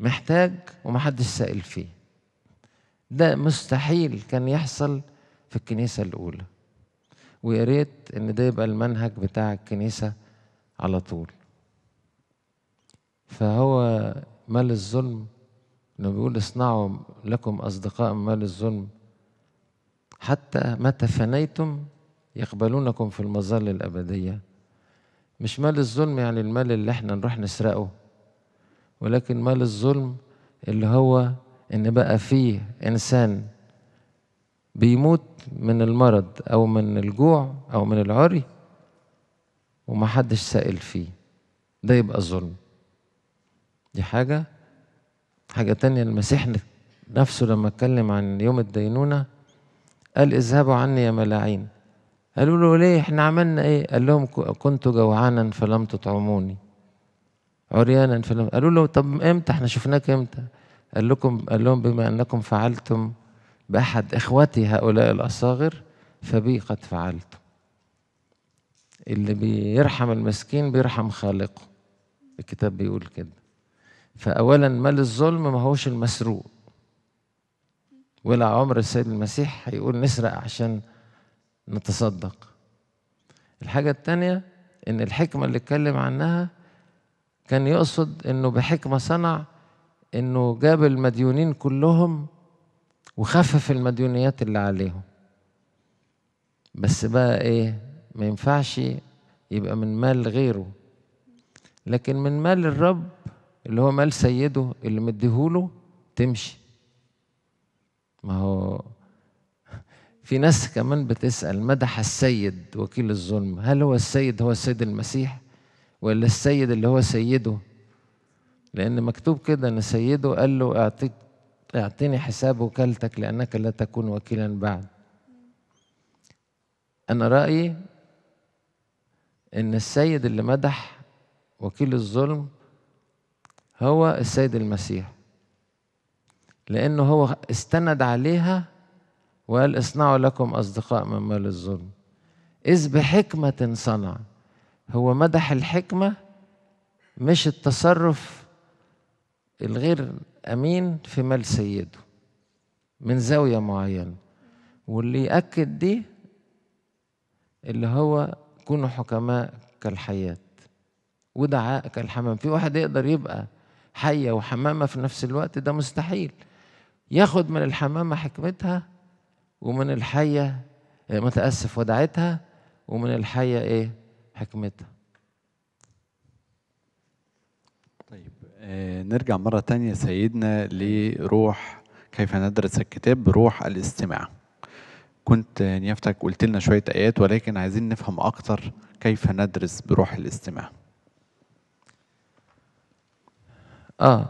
[SPEAKER 2] محتاج ومحدش سائل فيه ده مستحيل كان يحصل في الكنيسة الأولى ويا ريت إن ده يبقى المنهج بتاع الكنيسة على طول فهو مال الظلم انه بيقول اصنعوا لكم اصدقاء مال الظلم حتى متى تفنيتم يقبلونكم في المظل الابديه مش مال الظلم يعني المال اللي احنا نروح نسرقه ولكن مال الظلم اللي هو ان بقى فيه انسان بيموت من المرض او من الجوع او من العري ومحدش سائل فيه ده يبقى ظلم دي حاجة حاجة تانية المسيح نفسه لما اتكلم عن يوم الدينونة قال اذهبوا عني يا ملاعين قالوا له ليه احنا عملنا ايه قال لهم كنت جوعانا فلم تطعموني عريانا فلم قالوا له طب امتى احنا شفناك امتى قال لكم قال لهم بما انكم فعلتم باحد اخوتي هؤلاء الاصاغر فبي قد فعلتم اللي بيرحم المسكين بيرحم خالقه الكتاب بيقول كده فأولا مال الظلم ما هوش المسروق ولا عمر السيد المسيح هيقول نسرق عشان نتصدق الحاجة الثانية إن الحكمة اللي اتكلم عنها كان يقصد إنه بحكمة صنع انه جاب المديونين كلهم وخفف المديونيات اللي عليهم بس بقى ايه ما ينفعش يبقى من مال غيره لكن من مال الرب اللي هو مال سيده اللي مديهوله تمشي ما هو في ناس كمان بتسأل مدح السيد وكيل الظلم هل هو السيد هو السيد المسيح ولا السيد اللي هو سيده لأن مكتوب كده أن سيده قال له أعطيك اعطني حساب وكالتك لأنك لا تكون وكيلا بعد أنا رأيي إن السيد اللي مدح وكيل الظلم هو السيد المسيح لأنه هو استند عليها وقال اصنعوا لكم أصدقاء من مال الظلم إذ بحكمة صنع هو مدح الحكمة مش التصرف الغير امين في مال سيده من زاويه معينه واللي ياكد دي اللي هو كونوا حكماء كالحيات ودعاء كالحمام في واحد يقدر يبقى حيه وحمامه في نفس الوقت ده مستحيل ياخد من الحمامه حكمتها ومن الحيه متاسف ودعتها ومن الحيه ايه حكمتها
[SPEAKER 1] آه، نرجع مرة تانية سيدنا لروح كيف ندرس الكتاب بروح الاستماع كنت نيافتك قلت لنا شوية آيات ولكن عايزين نفهم أكتر كيف ندرس بروح الاستماع
[SPEAKER 2] آه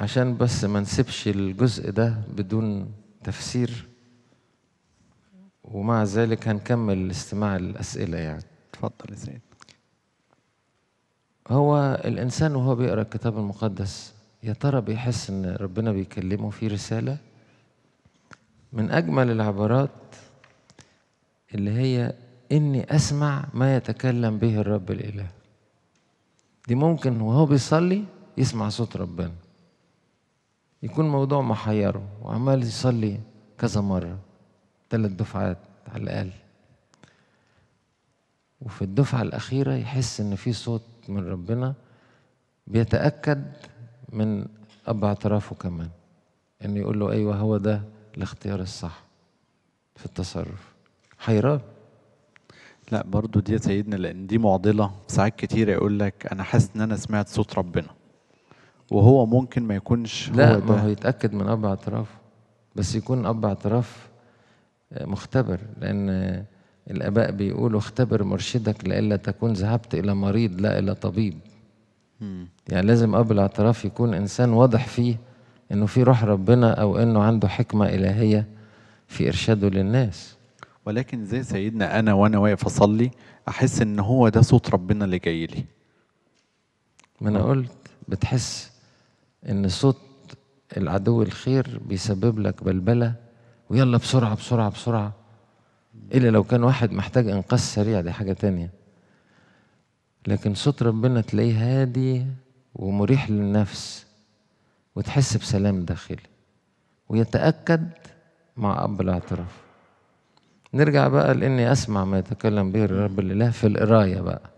[SPEAKER 2] عشان بس ما نسيبش الجزء ده بدون تفسير ومع ذلك هنكمل استماع الأسئلة يعني اتفضل يا سيد هو الإنسان وهو بيقرأ الكتاب المقدس يا ترى بيحس إن ربنا بيكلمه في رسالة من أجمل العبارات اللي هي إني أسمع ما يتكلم به الرب الإله دي ممكن وهو بيصلي يسمع صوت ربنا يكون موضوع محيره وعمال يصلي كذا مرة ثلاث دفعات على الأقل وفي الدفعة الأخيرة يحس إن في صوت من ربنا بيتأكد من أب اعترافه كمان إنه يقول له أيوه هو ده الاختيار الصح في التصرف
[SPEAKER 1] حيران لا برضو دي يا سيدنا لأن دي معضلة ساعات كتير يقول لك أنا حاسس إن أنا سمعت صوت ربنا وهو ممكن ما يكونش لا هو ده. ما هو
[SPEAKER 2] يتأكد من أب اعترافه بس يكون أب اعتراف مختبر لأن الآباء بيقولوا اختبر مرشدك لئلا تكون ذهبت إلى مريض لا إلى طبيب يعني لازم قبل الاعتراف يكون إنسان واضح فيه إنه في روح ربنا أو إنه عنده حكمة إلهية في إرشاده للناس
[SPEAKER 1] ولكن زي سيدنا أنا وأنا واقف أصلي أحس إن هو ده صوت ربنا اللي جاي لي
[SPEAKER 2] ما أنا قلت بتحس إن صوت العدو الخير بيسبب لك بلبلة ويلا بسرعة بسرعة بسرعة إلا لو كان واحد محتاج إنقاذ سريع دي حاجة تانية لكن صوت ربنا تلاقيه هادي ومريح للنفس وتحس بسلام داخلي ويتأكد مع أب الاعتراف نرجع بقى لإني أسمع ما يتكلم به الرب الإله في القراية بقى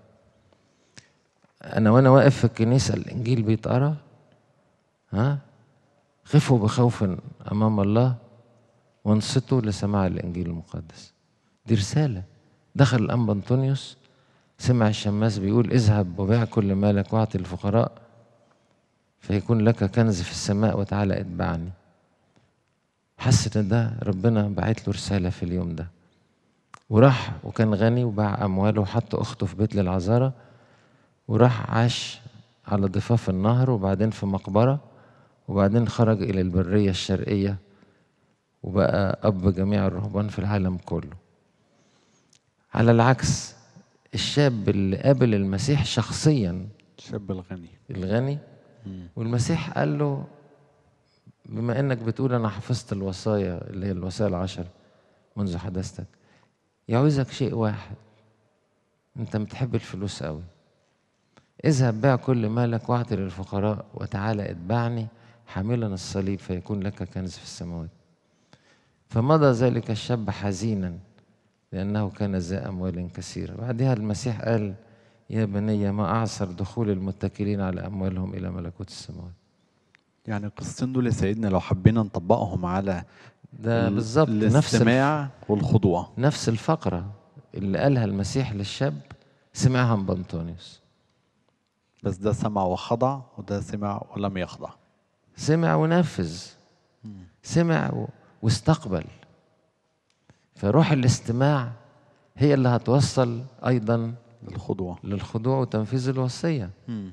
[SPEAKER 2] أنا وأنا واقف في الكنيسة الإنجيل بيتقرأ ها خفوا بخوف أمام الله وانصتوا لسماع الإنجيل المقدس دي رسالة دخل الأنبا أنطونيوس سمع الشماس بيقول اذهب وبيع كل مالك واعطي الفقراء فيكون لك كنز في السماء وتعالى اتبعني حس ان ده ربنا بعت له رسالة في اليوم ده وراح وكان غني وباع أمواله وحط أخته في بيت للعذارى وراح عاش على ضفاف النهر وبعدين في مقبرة وبعدين خرج إلى البرية الشرقية وبقى أب جميع الرهبان في العالم كله على العكس الشاب اللي قابل المسيح شخصيا الشاب الغني الغني والمسيح قال له بما انك بتقول انا حفظت الوصايا اللي هي الوصايا العشر منذ حدثتك يعوزك شيء واحد انت بتحب الفلوس قوي اذهب بيع كل مالك واعطي للفقراء وتعالى اتبعني حاملا الصليب فيكون لك كنز في السماوات فمضى ذلك الشاب حزينا لأنه كان ذا أموال كثيرة بعدها المسيح قال يا بني ما أعسر دخول المتكلين على أموالهم إلى ملكوت السماوات يعني القصتين دول يا سيدنا لو حبينا نطبقهم على ده بالظبط نفس الاستماع والخضوع نفس الفقرة اللي قالها المسيح للشاب سمعها من بنطونيوس بس ده سمع وخضع وده سمع ولم يخضع سمع ونفذ سمع واستقبل فروح الاستماع هي اللي هتوصل ايضا للخضوع للخضوع وتنفيذ الوصيه م.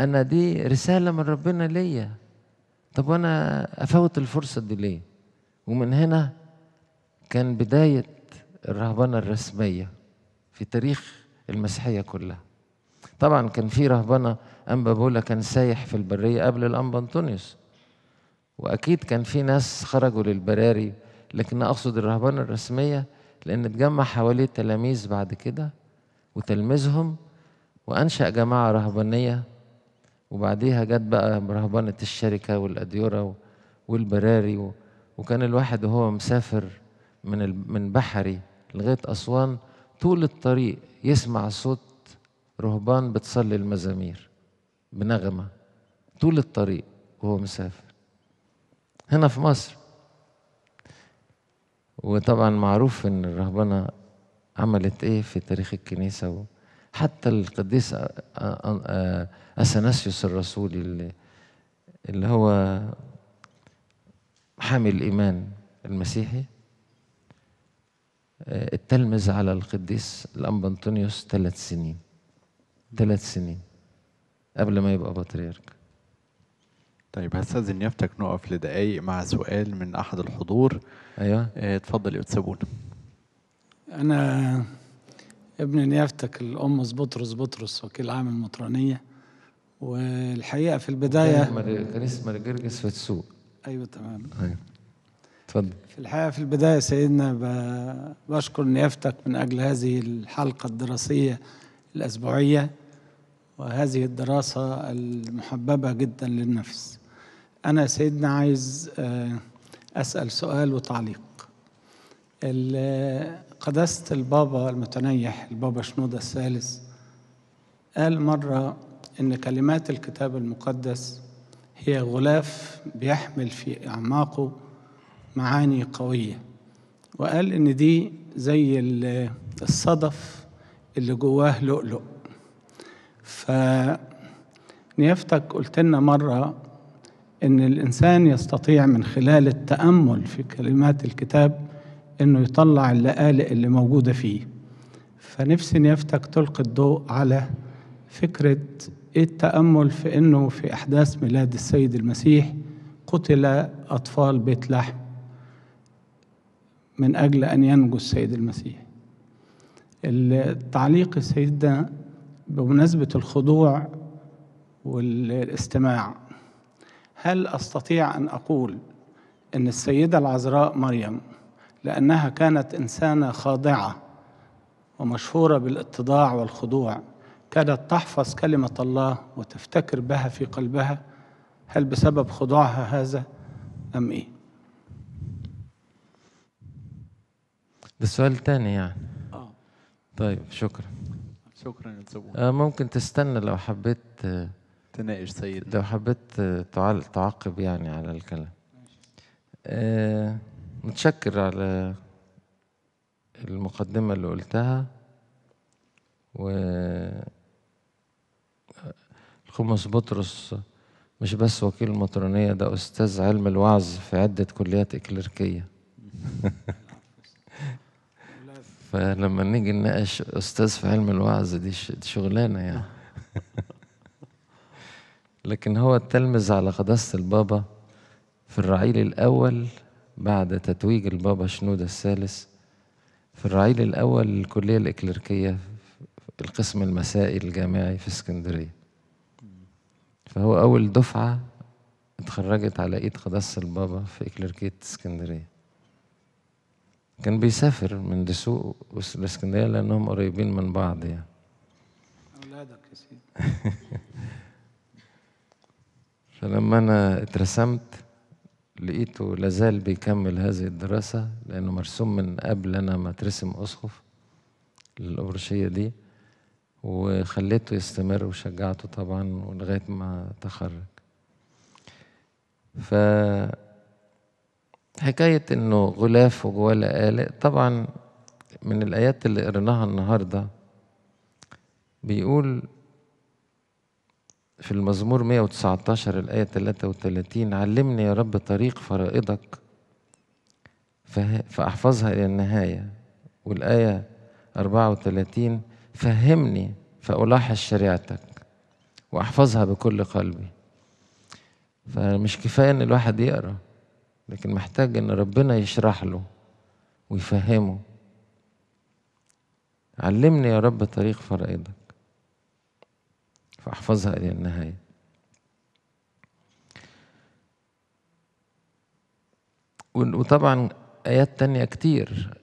[SPEAKER 2] انا دي رساله من ربنا ليا طب وانا افوت الفرصه دي ليه ومن هنا كان بدايه الرهبنه الرسميه في تاريخ المسيحيه كلها طبعا كان في رهبنه انبا بولا كان سايح في البريه قبل الانبا انطونيوس واكيد كان في ناس خرجوا للبراري لكن أقصد الرهبانة الرسمية لأن اتجمع حواليه تلاميذ بعد كده وتلميذهم وأنشأ جماعة رهبانية وبعديها جت بقى رهبانة الشركة والاديوره والبراري وكان الواحد وهو مسافر من من بحري لغاية أسوان طول الطريق يسمع صوت رهبان بتصلي المزامير بنغمة طول الطريق وهو مسافر هنا في مصر وطبعا معروف ان الرهبنه عملت ايه في تاريخ الكنيسه حتى القديس اثناسيوس الرسول اللي, اللي هو حامل الايمان المسيحي آه، التلمذ على القديس الأنبا أنطونيوس ثلاث سنين ثلاث سنين قبل ما يبقى بطريرك طيب هستأذن يافتك نقف
[SPEAKER 1] لدقايق مع سؤال من أحد الحضور أيوه آه، اتفضل يا
[SPEAKER 3] أنا ابن نيافتك الأمس بطرس بطرس وكيل عام المطرانية والحقيقة في البداية كان اسمه جرجس فتسوق أيوه تمام
[SPEAKER 2] أيوه اتفضل
[SPEAKER 3] في الحقيقة في البداية سيدنا بشكر نيافتك من أجل هذه الحلقة الدراسية الأسبوعية وهذه الدراسة المحببة جدا للنفس أنا سيدنا عايز آه، أسأل سؤال وتعليق قداسة البابا المتنيح البابا شنودة الثالث قال مرة إن كلمات الكتاب المقدس هي غلاف بيحمل في أعماقه معاني قوية وقال إن دي زي الصدف اللي جواه لؤلؤ فنيافتك قلت لنا مرة ان الانسان يستطيع من خلال التامل في كلمات الكتاب انه يطلع اللآلئ اللي موجوده فيه فنفسي نيافتك تلقي الضوء على فكره ايه التامل في انه في احداث ميلاد السيد المسيح قتل اطفال بيت لحم من اجل ان ينجو السيد المسيح التعليق ده بمناسبه الخضوع والاستماع هل أستطيع أن أقول أن السيدة العذراء مريم لأنها كانت إنسانة خاضعة ومشهورة بالاتضاع والخضوع كانت تحفظ كلمة الله وتفتكر بها في قلبها هل بسبب خضوعها هذا
[SPEAKER 2] أم إيه؟ ده سؤال تاني يعني آه. طيب شكرا شكرا يا آه، ممكن تستنى لو حبيت آه تناقش سيد لو حبيت تعقب يعني على الكلام آه، متشكر على المقدمة اللي قلتها و الخمس بطرس مش بس وكيل مطرانية ده أستاذ علم الوعظ في عدة كليات إكليركية فلما نيجي نناقش أستاذ في علم الوعظ دي شغلانة يعني لكن هو التلمذ على قداسة البابا في الرعيل الأول بعد تتويج البابا شنودة الثالث في الرعيل الأول للكلية الإكليركية القسم المسائي الجامعي في اسكندرية فهو أول دفعة اتخرجت على إيد قداسة البابا في إكليركية اسكندرية كان بيسافر من دسوق لاسكندرية لأنهم قريبين من بعض يعني أولادك يا سيدي فلما أنا اترسمت لقيته لازال بيكمل هذه الدراسة لأنه مرسوم من قبل أنا ما اترسم أسقف للأبرشية دي وخليته يستمر وشجعته طبعا ولغاية ما تخرج ف حكاية إنه غلاف وجواه قالق طبعا من الآيات اللي قريناها النهاردة بيقول في المزمور 119 الآية 33 علمني يا رب طريق فرائضك فأحفظها إلى النهاية والآية 34 فهمني فألاحظ شريعتك وأحفظها بكل قلبي فمش كفاية إن الواحد يقرأ لكن محتاج إن ربنا يشرح له ويفهمه علمني يا رب طريق فرائضك فاحفظها إلى النهاية وطبعا آيات تانية كتير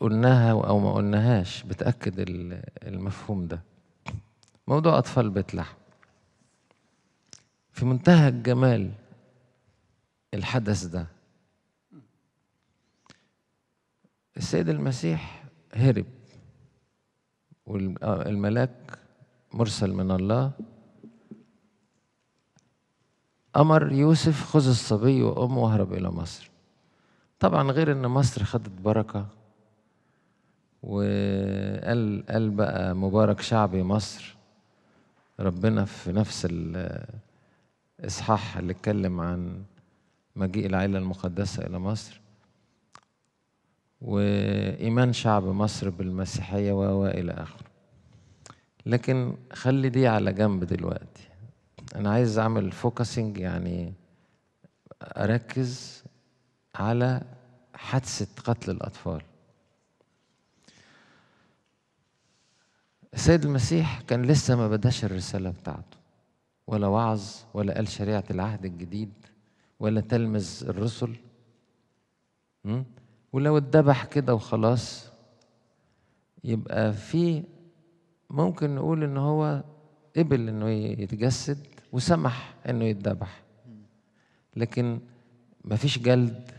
[SPEAKER 2] قلناها أو ما قلناهاش بتأكد المفهوم ده موضوع أطفال بيت لحم في منتهى الجمال الحدث ده السيد المسيح هرب والملاك آه، مرسل من الله أمر يوسف خذ الصبي وأمه واهرب إلى مصر طبعا غير أن مصر خدت بركة وقال قال بقى مبارك شعبي مصر ربنا في نفس الإصحاح اللي اتكلم عن مجيء العيلة المقدسة إلى مصر وإيمان شعب مصر بالمسيحية وإلى آخره لكن خلي دي على جنب دلوقتي انا عايز اعمل فوكسنج يعني اركز على حادثه قتل الاطفال السيد المسيح كان لسه ما بداش الرساله بتاعته ولا وعظ ولا قال شريعه العهد الجديد ولا تلمز الرسل ولو اتذبح كده وخلاص يبقى في ممكن نقول ان هو قبل انه يتجسد وسمح انه يتذبح لكن مفيش جلد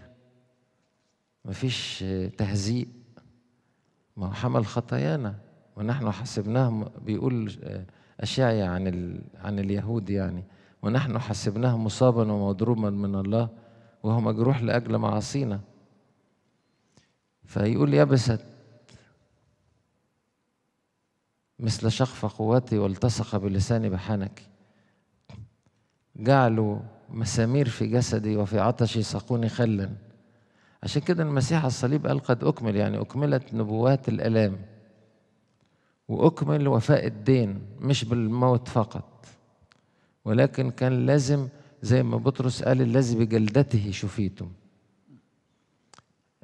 [SPEAKER 2] مفيش تهزيء ما هو حمل خطايانا ونحن حسبناهم بيقول أشعيا عن ال... عن اليهود يعني ونحن حسبناه مصابا ومضروبا من الله وهو مجروح لأجل معاصينا فيقول يبست مثل شخف قوتي والتصق بلساني بحنك جعلوا مسامير في جسدي وفي عطشي سقوني خلا عشان كده المسيح على الصليب قال قد أكمل يعني أكملت نبوات الآلام وأكمل وفاء الدين مش بالموت فقط ولكن كان لازم زي ما بطرس قال الذي بجلدته شفيتم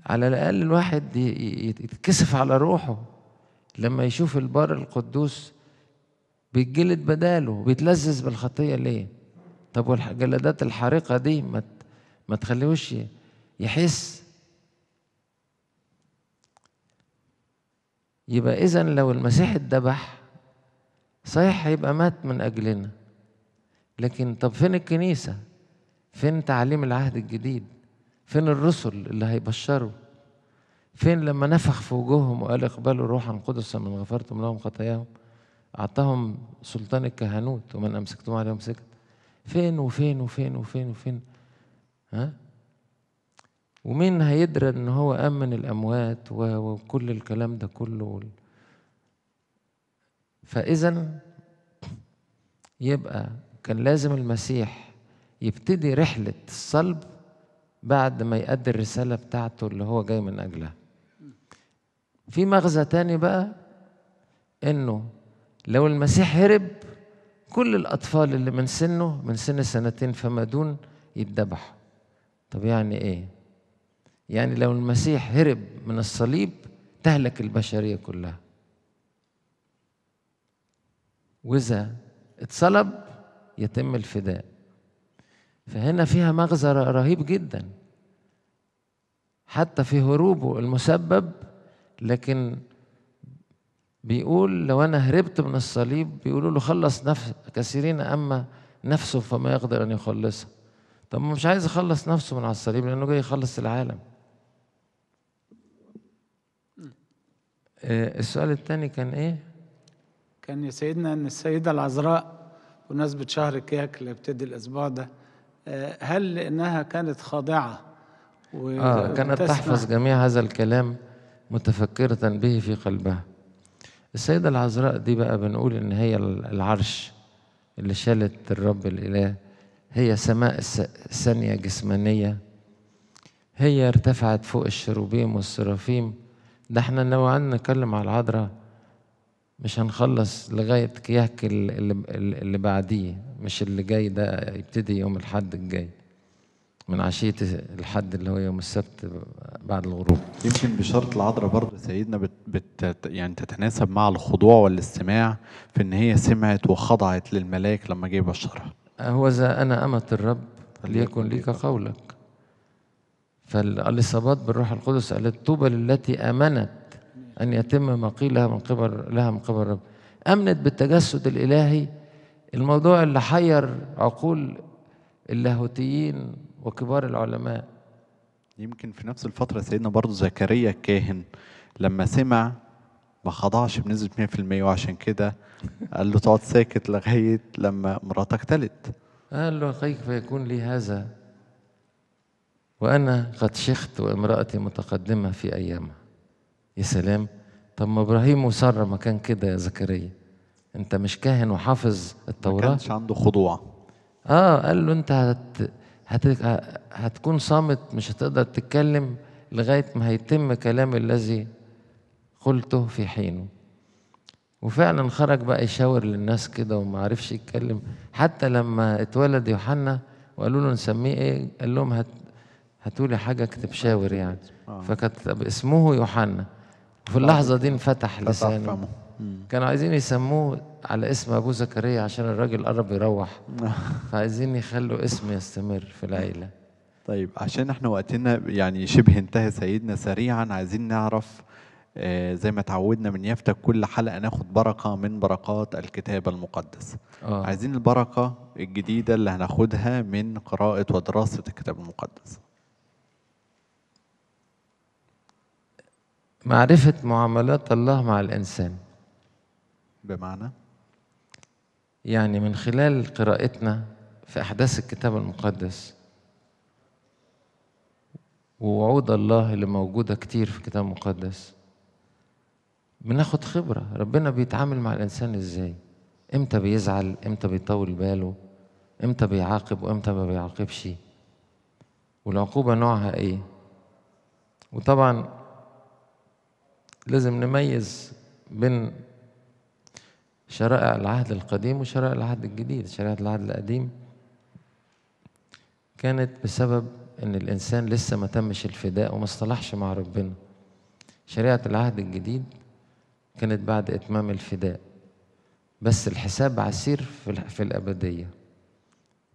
[SPEAKER 2] على الأقل الواحد يتكسف على روحه لما يشوف البار القدوس بيتجلد بداله بيتلذذ بالخطيه ليه طب والجلدات الحارقه دي ما ما تخليهوش يحس يبقى اذا لو المسيح اتذبح صحيح هيبقى مات من اجلنا لكن طب فين الكنيسه فين تعليم العهد الجديد فين الرسل اللي هيبشروا فين لما نفخ في وجوههم وقال اقبلوا روحا قدسا من غفرتم لهم خطاياهم أعطاهم سلطان الكهنوت ومن أمسكتم عليهم سجن فين وفين وفين وفين وفين ها ومين هيدرى ان هو امن الاموات وكل الكلام ده كله فاذا يبقى كان لازم المسيح يبتدي رحله الصلب بعد ما يؤدي الرساله بتاعته اللي هو جاي من اجلها في مغزى تاني بقى انه لو المسيح هرب كل الاطفال اللي من سنه من سن سنتين فما دون يتذبحوا طب يعني ايه يعني لو المسيح هرب من الصليب تهلك البشريه كلها واذا اتصلب يتم الفداء فهنا فيها مغزى رهيب جدا حتى في هروبه المسبب لكن بيقول لو أنا هربت من الصليب بيقولوا له خلص نفس كثيرين أما نفسه فما يقدر أن يخلصها طب مش عايز يخلص نفسه من على الصليب لأنه جاي يخلص العالم آه، السؤال الثاني كان إيه؟
[SPEAKER 3] كان يا سيدنا أن السيدة العذراء بمناسبة شهر كياك اللي ابتدي الأسبوع ده آه، هل لأنها كانت خاضعة آه كانت تحفظ
[SPEAKER 2] جميع هذا الكلام متفكرة به في قلبها السيدة العذراء دي بقى بنقول إن هي العرش اللي شالت الرب الإله هي سماء ثانية جسمانية هي ارتفعت فوق الشروبيم والسرافيم ده احنا لو عنا نتكلم على العذراء مش هنخلص لغاية كياك اللي, اللي بعديه مش اللي جاي ده يبتدي يوم الحد الجاي من عشية الحد اللي هو يوم السبت بعد الغروب يمكن بشرط العذراء برضه سيدنا بت
[SPEAKER 1] بت يعني تتناسب مع الخضوع والاستماع في ان هي سمعت وخضعت للملاك لما جه يبشرها
[SPEAKER 2] هو إذا أنا امت الرب ليكن ليك قولك فالإصابات بالروح القدس قالت طوبى للتي آمنت أن يتم ما قيل لها من قبل لها من قبل الرب آمنت بالتجسد الإلهي الموضوع اللي حير عقول اللاهوتيين وكبار العلماء
[SPEAKER 1] يمكن في نفس الفترة سيدنا برضو زكريا الكاهن لما سمع ما خضعش بنسبة 100% وعشان كده قال له تقعد ساكت لغاية
[SPEAKER 2] لما مراتك تلت قال له كيف يكون لي هذا وأنا قد شخت وامرأتي متقدمة في أيامها يا سلام طب ما إبراهيم وسارة ما كان كده يا زكريا أنت مش كاهن وحافظ التوراة ما كانش عنده خضوع اه قال له انت هت... هت... هتكون صامت مش هتقدر تتكلم لغايه ما هيتم كلام الذي قلته في حينه وفعلا خرج بقى يشاور للناس كده وما عرفش يتكلم حتى لما اتولد يوحنا وقالوا له نسميه ايه قال لهم هت... هاتوا لي حاجه اكتب شاور يعني آه. فكانت اسمه يوحنا وفي اللحظه دي انفتح لسانه كانوا عايزين يسموه على اسم ابو زكريا عشان الراجل قرب يروح فعايزين يخلوا اسم يستمر في العيله طيب
[SPEAKER 1] عشان احنا وقتنا يعني شبه انتهى سيدنا سريعا عايزين نعرف آه زي ما تعودنا من يفتك كل حلقه ناخد بركه من بركات الكتاب المقدس آه. عايزين البركه الجديده اللي هناخدها من قراءه ودراسه الكتاب المقدس
[SPEAKER 2] معرفه معاملات الله مع الانسان بمعنى يعني من خلال قراءتنا في أحداث الكتاب المقدس ووعود الله اللي موجودة كتير في الكتاب المقدس بناخد خبرة ربنا بيتعامل مع الإنسان إزاي إمتى بيزعل إمتى بيطول باله إمتى بيعاقب وإمتى ما بيعاقبش والعقوبة نوعها إيه وطبعا لازم نميز بين شرائع العهد القديم وشرائع العهد الجديد شريعة العهد القديم كانت بسبب ان الانسان لسه ما تمش الفداء وما اصطلحش مع ربنا شريعة العهد الجديد كانت بعد اتمام الفداء بس الحساب عسير في الأبدية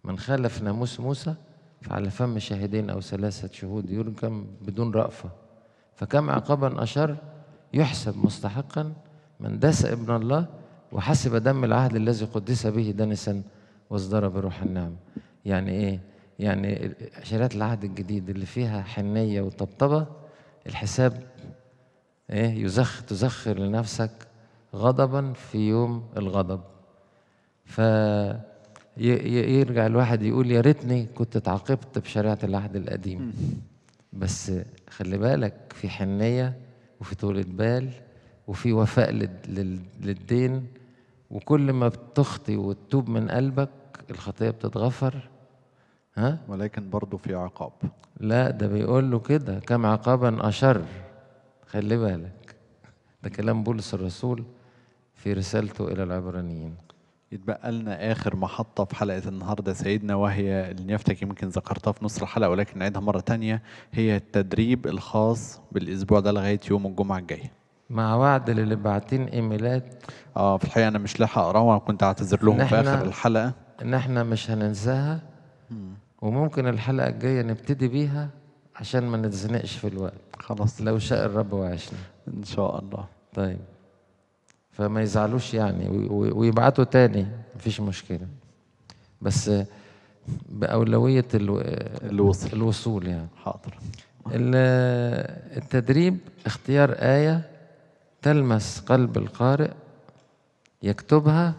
[SPEAKER 2] من خالف ناموس موسى فعلى فم شاهدين أو ثلاثة شهود يرجم بدون رأفة فكم عقابا أشر يحسب مستحقا من دس ابن الله وحسب دم العهد الذي قدس به دنسا واصدر بروح النعم يعني ايه يعني شريعه العهد الجديد اللي فيها حنيه وطبطبه الحساب ايه يزخ تزخر لنفسك غضبا في يوم الغضب ف يرجع الواحد يقول يا ريتني كنت اتعاقبت بشريعه العهد القديم بس خلي بالك في حنيه وفي طولة بال وفي وفاء للدين وكل ما بتخطي وتتوب من قلبك الخطيه بتتغفر ها ولكن برضه في عقاب لا ده بيقول له كده كم عقابا اشر خلي بالك ده كلام بولس الرسول في رسالته الى العبرانيين يتبقى لنا
[SPEAKER 1] اخر محطه في حلقه النهارده سيدنا وهي اللي نفتك يمكن ذكرتها في نص الحلقه ولكن نعيدها مره تانية هي التدريب الخاص بالاسبوع ده لغايه يوم الجمعه الجايه
[SPEAKER 2] مع وعد للي باعتين ايميلات اه في الحقيقه انا مش لاحق اقراها كنت اعتذر لهم في اخر الحلقه ان احنا مش هننساها وممكن الحلقه الجايه نبتدي بيها عشان ما نتزنقش في الوقت خلاص لو شاء الرب وعشنا ان شاء الله طيب فما يزعلوش يعني ويبعتوا تاني مفيش مشكله بس باولويه الو... الوصل الوصول يعني حاضر التدريب اختيار ايه تلمس قلب القارئ يكتبها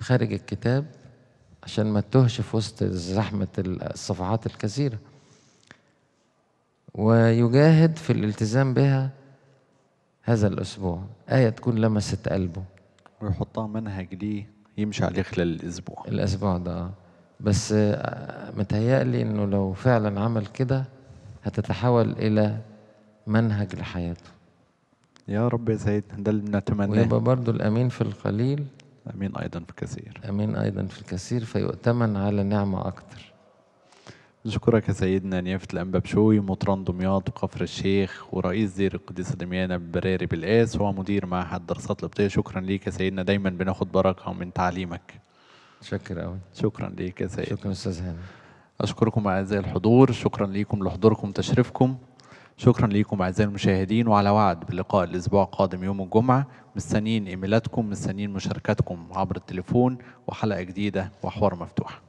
[SPEAKER 2] خارج الكتاب عشان ما تهش في وسط زحمة الصفحات الكثيرة ويجاهد في الالتزام بها هذا الأسبوع آية تكون لمست قلبه ويحطها منهج ليه يمشي عليه خلال الأسبوع الأسبوع ده بس متهيألي إنه لو فعلا عمل كده هتتحول إلى منهج لحياته يا رب يا سيد ده اللي بنتمناه ويبقى برضو الأمين في القليل أمين أيضا في الكثير أمين أيضا في الكثير فيؤتمن على نعمة أكتر نشكرك يا سيدنا
[SPEAKER 1] نيافة الأنبا بشوي مطران دمياط وكفر الشيخ ورئيس دير القديسة دميانة براري بالقاس ومدير معهد دراسات القبطية شكرا ليك يا سيدنا دايما بناخد بركة من تعليمك شكرا أوي شكرا ليك يا سيدنا شكرا أستاذ هاني أشكركم أعزائي الحضور شكرا ليكم لحضوركم تشرفكم شكرا لكم أعزائي المشاهدين وعلى وعد باللقاء الأسبوع القادم يوم الجمعة مستنيين إيميلاتكم مستنيين مشاركاتكم عبر التليفون وحلقة جديدة وحوار مفتوح